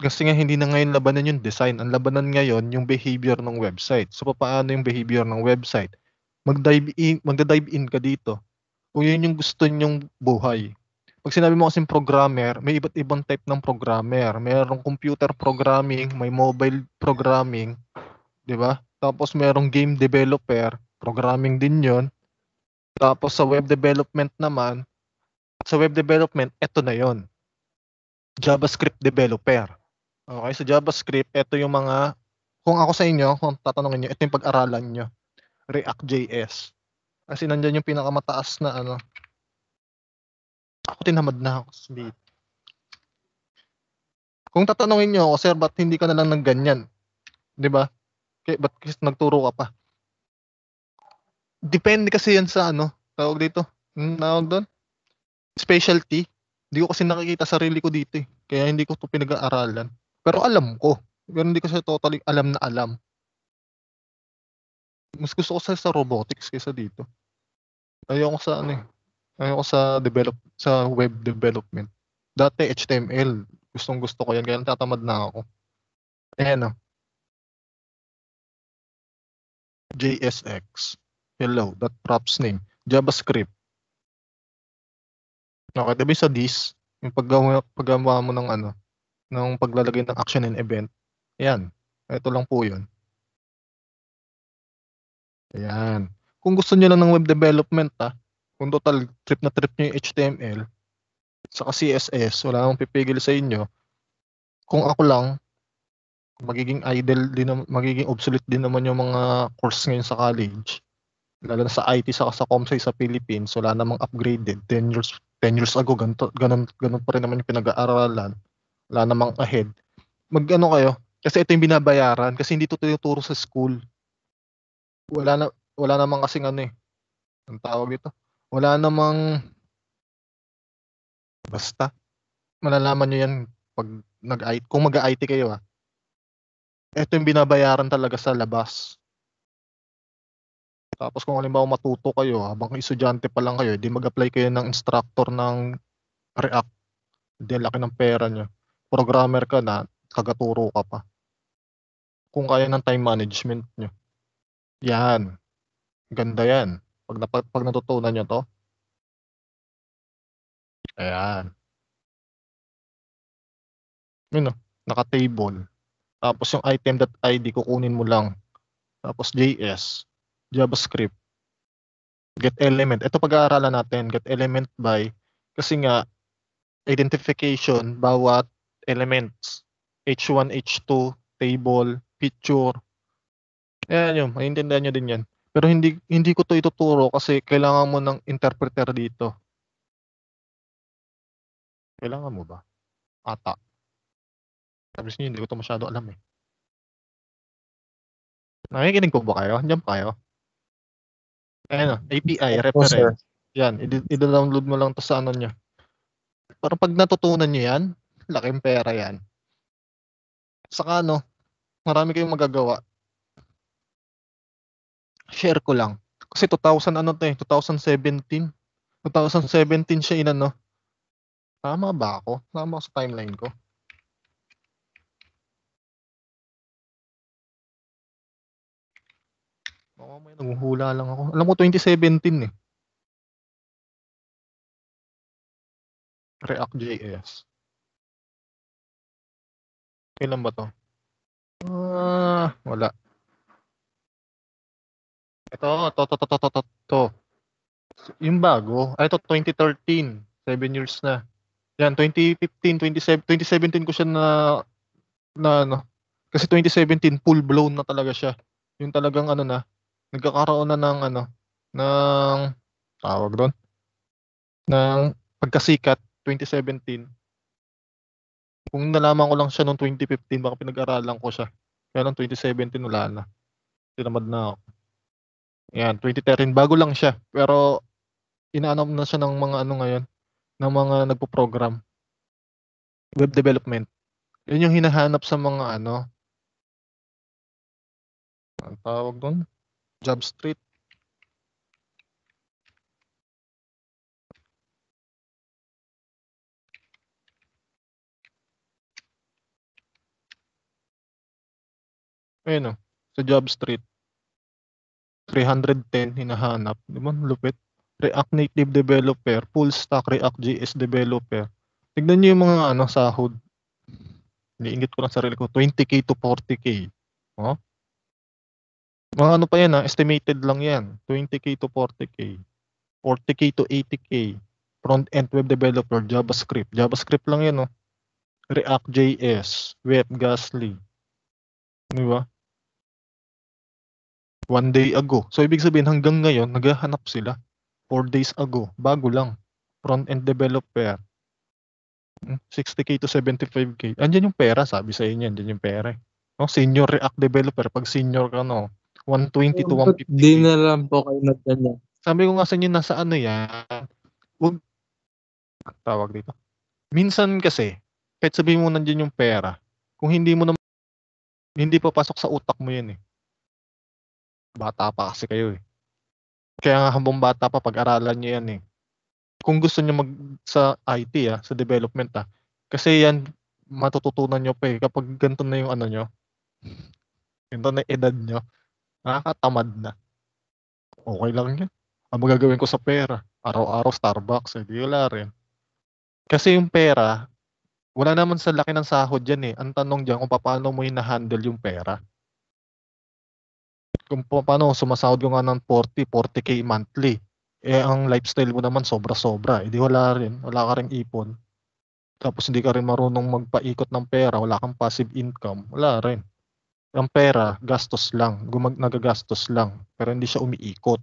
Kasi nga hindi na ngayon labanan yung design, ang labanan ngayon yung behavior ng website. So paano yung behavior ng website? mag-dive in, magda-dive in ka dito. Kung yun yung gusto niyong buhay. Pag sinabi mo kasi programmer, may iba't ibang type ng programmer. Mayroong computer programming, may mobile programming, 'di ba? Tapos merong game developer, programming din 'yon. Tapos sa web development naman, sa web development, eto na 'yon. JavaScript developer. Okay, so JavaScript, ito yung mga kung ako sa inyo, kung tatanungin niyo, ito yung pag-aralan niyo. React.js. Kasi nandiyan yung pinakamataas na ano. Ako tinamad na ako sa beat. Kung tatanungin niyo ako, sir, ba't hindi ka na lang ng ganyan? 'Di ba? Kaya ba't nagturo ka pa? Depende kasi yan sa ano, tawag dito. Tawag doon. Specialty. Hindi ko kasi nakikita sarili ko dito eh. Kaya hindi ko 'to pinag-aaralan. Pero alam ko. Pero hindi kasi totally alam na alam mas gusto ko sa, sa robotics kaysa dito. Ayoko sa ano eh. Ayoko sa develop sa web development. Dati HTML, gustong gusto ko 'yan kaya natatamad na ako. Ayan oh. Ah. JSX. Hello, that props name. JavaScript. Okay, diba sa this, yung paggawa, paggawa mo ng ano, ng paglalagay ng action and event, Ayan. Ito lang po yun. Ayan. Kung gusto niyo lang ng web development ah, kung total trip na trip niyo yung HTML saka CSS, wala nang pipigil sa inyo. Kung ako lang, magiging idle din magiging obsolete din naman yung mga course ngayon sa college. Lalo na sa IT saka sa ComSci sa Philippines, wala namang upgraded. 10 years 10 years ago ganito ganun ganun pa rin naman yung pinag-aaralan. Wala namang ahead. Mag ano kayo? Kasi ito yung binabayaran kasi hindi to tinuturo sa school wala na wala namang kasi ano eh. Ang tawag ito. Wala namang basta malalaman niyo yan pag nag-IT kung mag-IT kayo ah. Ito yung binabayaran talaga sa labas. Tapos kung halimbawa matuto kayo ah, habang estudyante pa lang kayo, di mag-apply kayo ng instructor ng React. Di laki ng pera niya. Programmer ka na, kagaturo ka pa. Kung kaya ng time management niyo yan, ganda yan. 'Pag napa 'pag natutunan niyo 'to. Ayan. Yun, oh, naka-table. Tapos yung item.id kukunin mo lang. Tapos JS, JavaScript. Get element, ito pag-aaralan natin, get element by kasi nga identification bawat elements, H1, H2, table, picture Ayan yun, maintindihan nyo din yan. Pero hindi hindi ko to ituturo kasi kailangan mo ng interpreter dito. Kailangan mo ba? Ata. Sabi niyo, hindi ko to masyado alam eh. Nakikinig ko ba kayo? Andiyan pa kayo? Ayan o, API, reference. Oh, yan, i-download mo lang to sa ano nyo. Pero pag natutunan nyo yan, laking pera yan. Saka ano, marami kayong magagawa share ko lang. Kasi 2000 ano to eh, 2017. 2017 siya inano. Tama ba ako? Tama ako sa timeline ko? Oo, may nanghuhula lang ako. Alam mo, 2017 eh. React.js. Kailan ba to? Ah, uh, wala. Ito, to, to, to, to, to, to, to. Yung bago, ay ah, ito 2013, 7 years na. Yan, 2015, 27, 2017 ko siya na, na ano, kasi 2017 full blown na talaga siya. Yung talagang ano na, nagkakaroon na ng ano, ng tawag doon, ng pagkasikat 2017. Kung nalaman ko lang siya noong 2015, baka pinag-aralan ko siya. Kaya noong 2017 wala na. Tinamad na ako. Yan, 2013. Bago lang siya. Pero inaano na siya ng mga ano ngayon, ng mga nagpo-program. Web development. Yun yung hinahanap sa mga ano, ang tawag doon? Job Street. Ayun o, oh, sa Job Street. 310 hinahanap. Di ba? Lupit. React Native Developer, Full Stack React JS Developer. Tignan niyo yung mga ano, sahod. Iniingit ko lang sarili ko. 20K to 40K. Oh? Mga ano pa yan ha, ah, estimated lang yan. 20K to 40K. 40K to 80K. Front-end web developer, JavaScript. JavaScript lang yan, no? Oh. React JS, Web Gasly. Di ba? One day ago. So ibig sabihin hanggang ngayon naghahanap sila. Four days ago. Bago lang. Front-end developer. 60k hmm, to 75k. Andiyan yung pera, sabi sa inyo. Andiyan yung pera. Eh. No, senior React developer. Pag senior ka, no, 120 to 150. Hindi na lang po kayo nagdanya. Sabi ko nga sa inyo, nasa ano yan. Huwag, tawag dito. Minsan kasi, kahit sabihin mo nandiyan yung pera, kung hindi mo na hindi papasok sa utak mo yan eh. Bata pa kasi kayo eh. Kaya nga habang bata pa, pag-aralan nyo yan eh. Kung gusto nyo mag sa IT ah, sa development ah. Kasi yan, matututunan nyo pa eh. Kapag ganito na yung ano nyo, ganito na yung edad nyo, nakakatamad na. Okay lang yan. Ang magagawin ko sa pera, araw-araw Starbucks, eh, di wala rin. Kasi yung pera, wala naman sa laki ng sahod yan eh. Ang tanong dyan kung paano mo hinahandle yung pera kung paano sumasahod ko nga ng 40, 40k monthly. Eh ang lifestyle mo naman sobra-sobra. Eh di wala rin, wala ka ring ipon. Tapos hindi ka rin marunong magpaikot ng pera, wala kang passive income, wala rin. Ang pera, gastos lang, gumag nagagastos lang, pero hindi siya umiikot.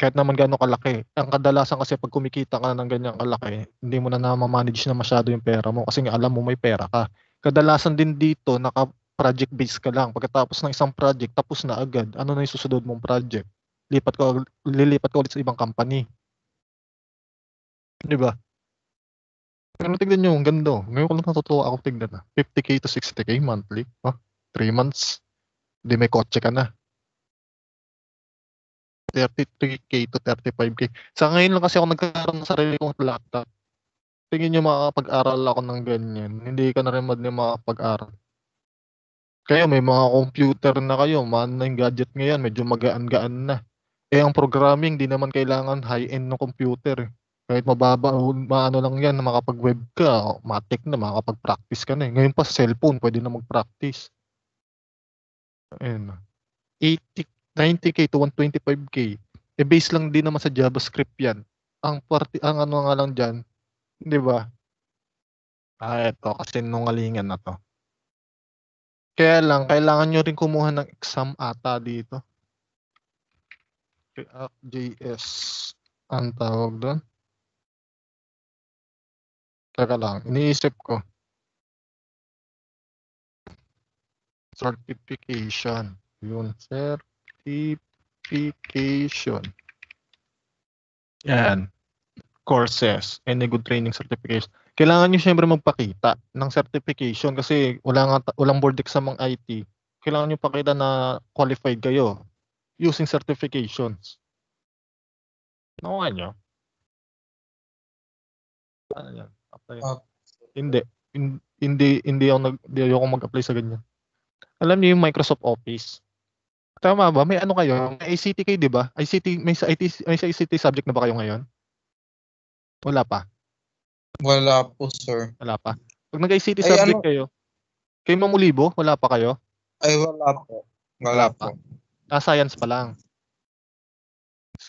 Kahit naman gaano kalaki. Ang kadalasan kasi pag kumikita ka ng ganyang kalaki, hindi mo na na-manage na masyado yung pera mo kasi nga alam mo may pera ka. Kadalasan din dito, naka, project based ka lang. Pagkatapos ng isang project, tapos na agad. Ano na yung susunod mong project? Lipat ko, lilipat ko ulit sa ibang company. Di ba? Ano tignan nyo, ang ganda. Oh. Ngayon ko lang natutuwa ako tignan na. Ah. 50k to 60k monthly. Huh? Ah, 3 months. Di may kotse ka na. 33k to 35k. Sa ngayon lang kasi ako nagkaroon ng sarili kong laptop. Tingin nyo makakapag-aral ako ng ganyan. Hindi ka na rin mad na aral kayo may mga computer na kayo, man na yung gadget ngayon, medyo magaan-gaan na. Eh ang programming, di naman kailangan high-end ng computer. Kahit mababa, maano lang yan, na makapag-web ka, matik na, makapag-practice ka na eh. Ngayon pa cellphone, pwede na mag-practice. Ayun. 80, 90k to 125k. Eh base lang din naman sa JavaScript 'yan. Ang party ang ano nga lang diyan, 'di ba? Ah, ito kasi nungalingan na 'to. Kaya lang, kailangan nyo rin kumuha ng exam ata dito. JS ang tawag doon. Teka lang, iniisip ko. Certification. Yun, certification. Yan. Courses. Any good training certification kailangan nyo syempre magpakita ng certification kasi wala nga, walang board exam ang IT. Kailangan nyo pakita na qualified kayo using certifications. Nakuha nyo? Ano yan? Apply. Uh, hindi. In, hindi hindi ako nag hindi ako mag-apply sa ganyan. Alam niyo yung Microsoft Office. Tama ba? May ano kayo? May ICT kayo, di ba? ICT, may sa IT, may sa ICT subject na ba kayo ngayon? Wala pa. Wala po, sir. Wala pa. Pag nag-ICT subject ano? kayo, kayo mamulibo, wala pa kayo? Ay, wala po. Wala, wala po. pa. Ah, science pa lang.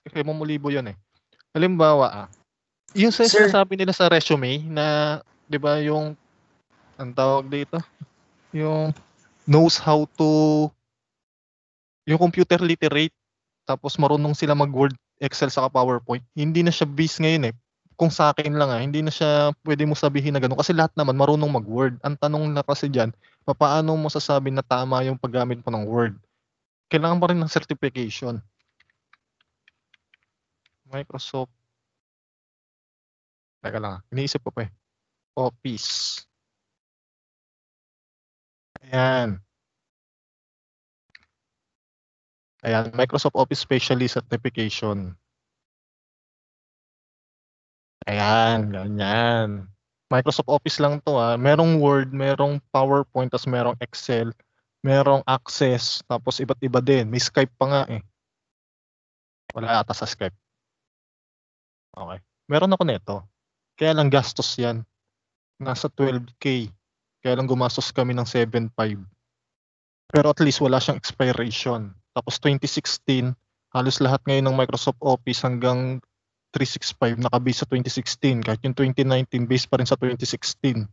Kayo mamulibo yun eh. Halimbawa ah, yung sa sinasabi nila sa resume na, di ba, yung, ang tawag dito, yung knows how to, yung computer literate, tapos marunong sila mag-Word, Excel, sa PowerPoint. Hindi na siya base ngayon eh kung sa akin lang ah, hindi na siya pwede mo sabihin na gano'n kasi lahat naman marunong mag-word. Ang tanong na kasi diyan, paano mo sasabi na tama yung paggamit mo ng word? Kailangan pa rin ng certification. Microsoft Teka lang, ah. iniisip ko pa eh. Office. Ayan. Ayan, Microsoft Office Specialist Certification. Ayan, ganyan. Microsoft Office lang to ah. Merong Word, merong PowerPoint, tapos merong Excel, merong Access, tapos iba't iba din. May Skype pa nga eh. Wala ata sa Skype. Okay. Meron ako nito. Kaya lang gastos yan. Nasa 12K. Kaya lang gumastos kami ng 7.5. Pero at least wala siyang expiration. Tapos 2016, halos lahat ngayon ng Microsoft Office hanggang 365 nakabase sa 2016 kahit yung 2019 base pa rin sa 2016.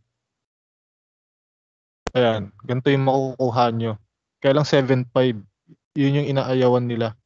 Ayan, ganito yung makukuha nyo. Kaya lang 7.5, yun yung inaayawan nila.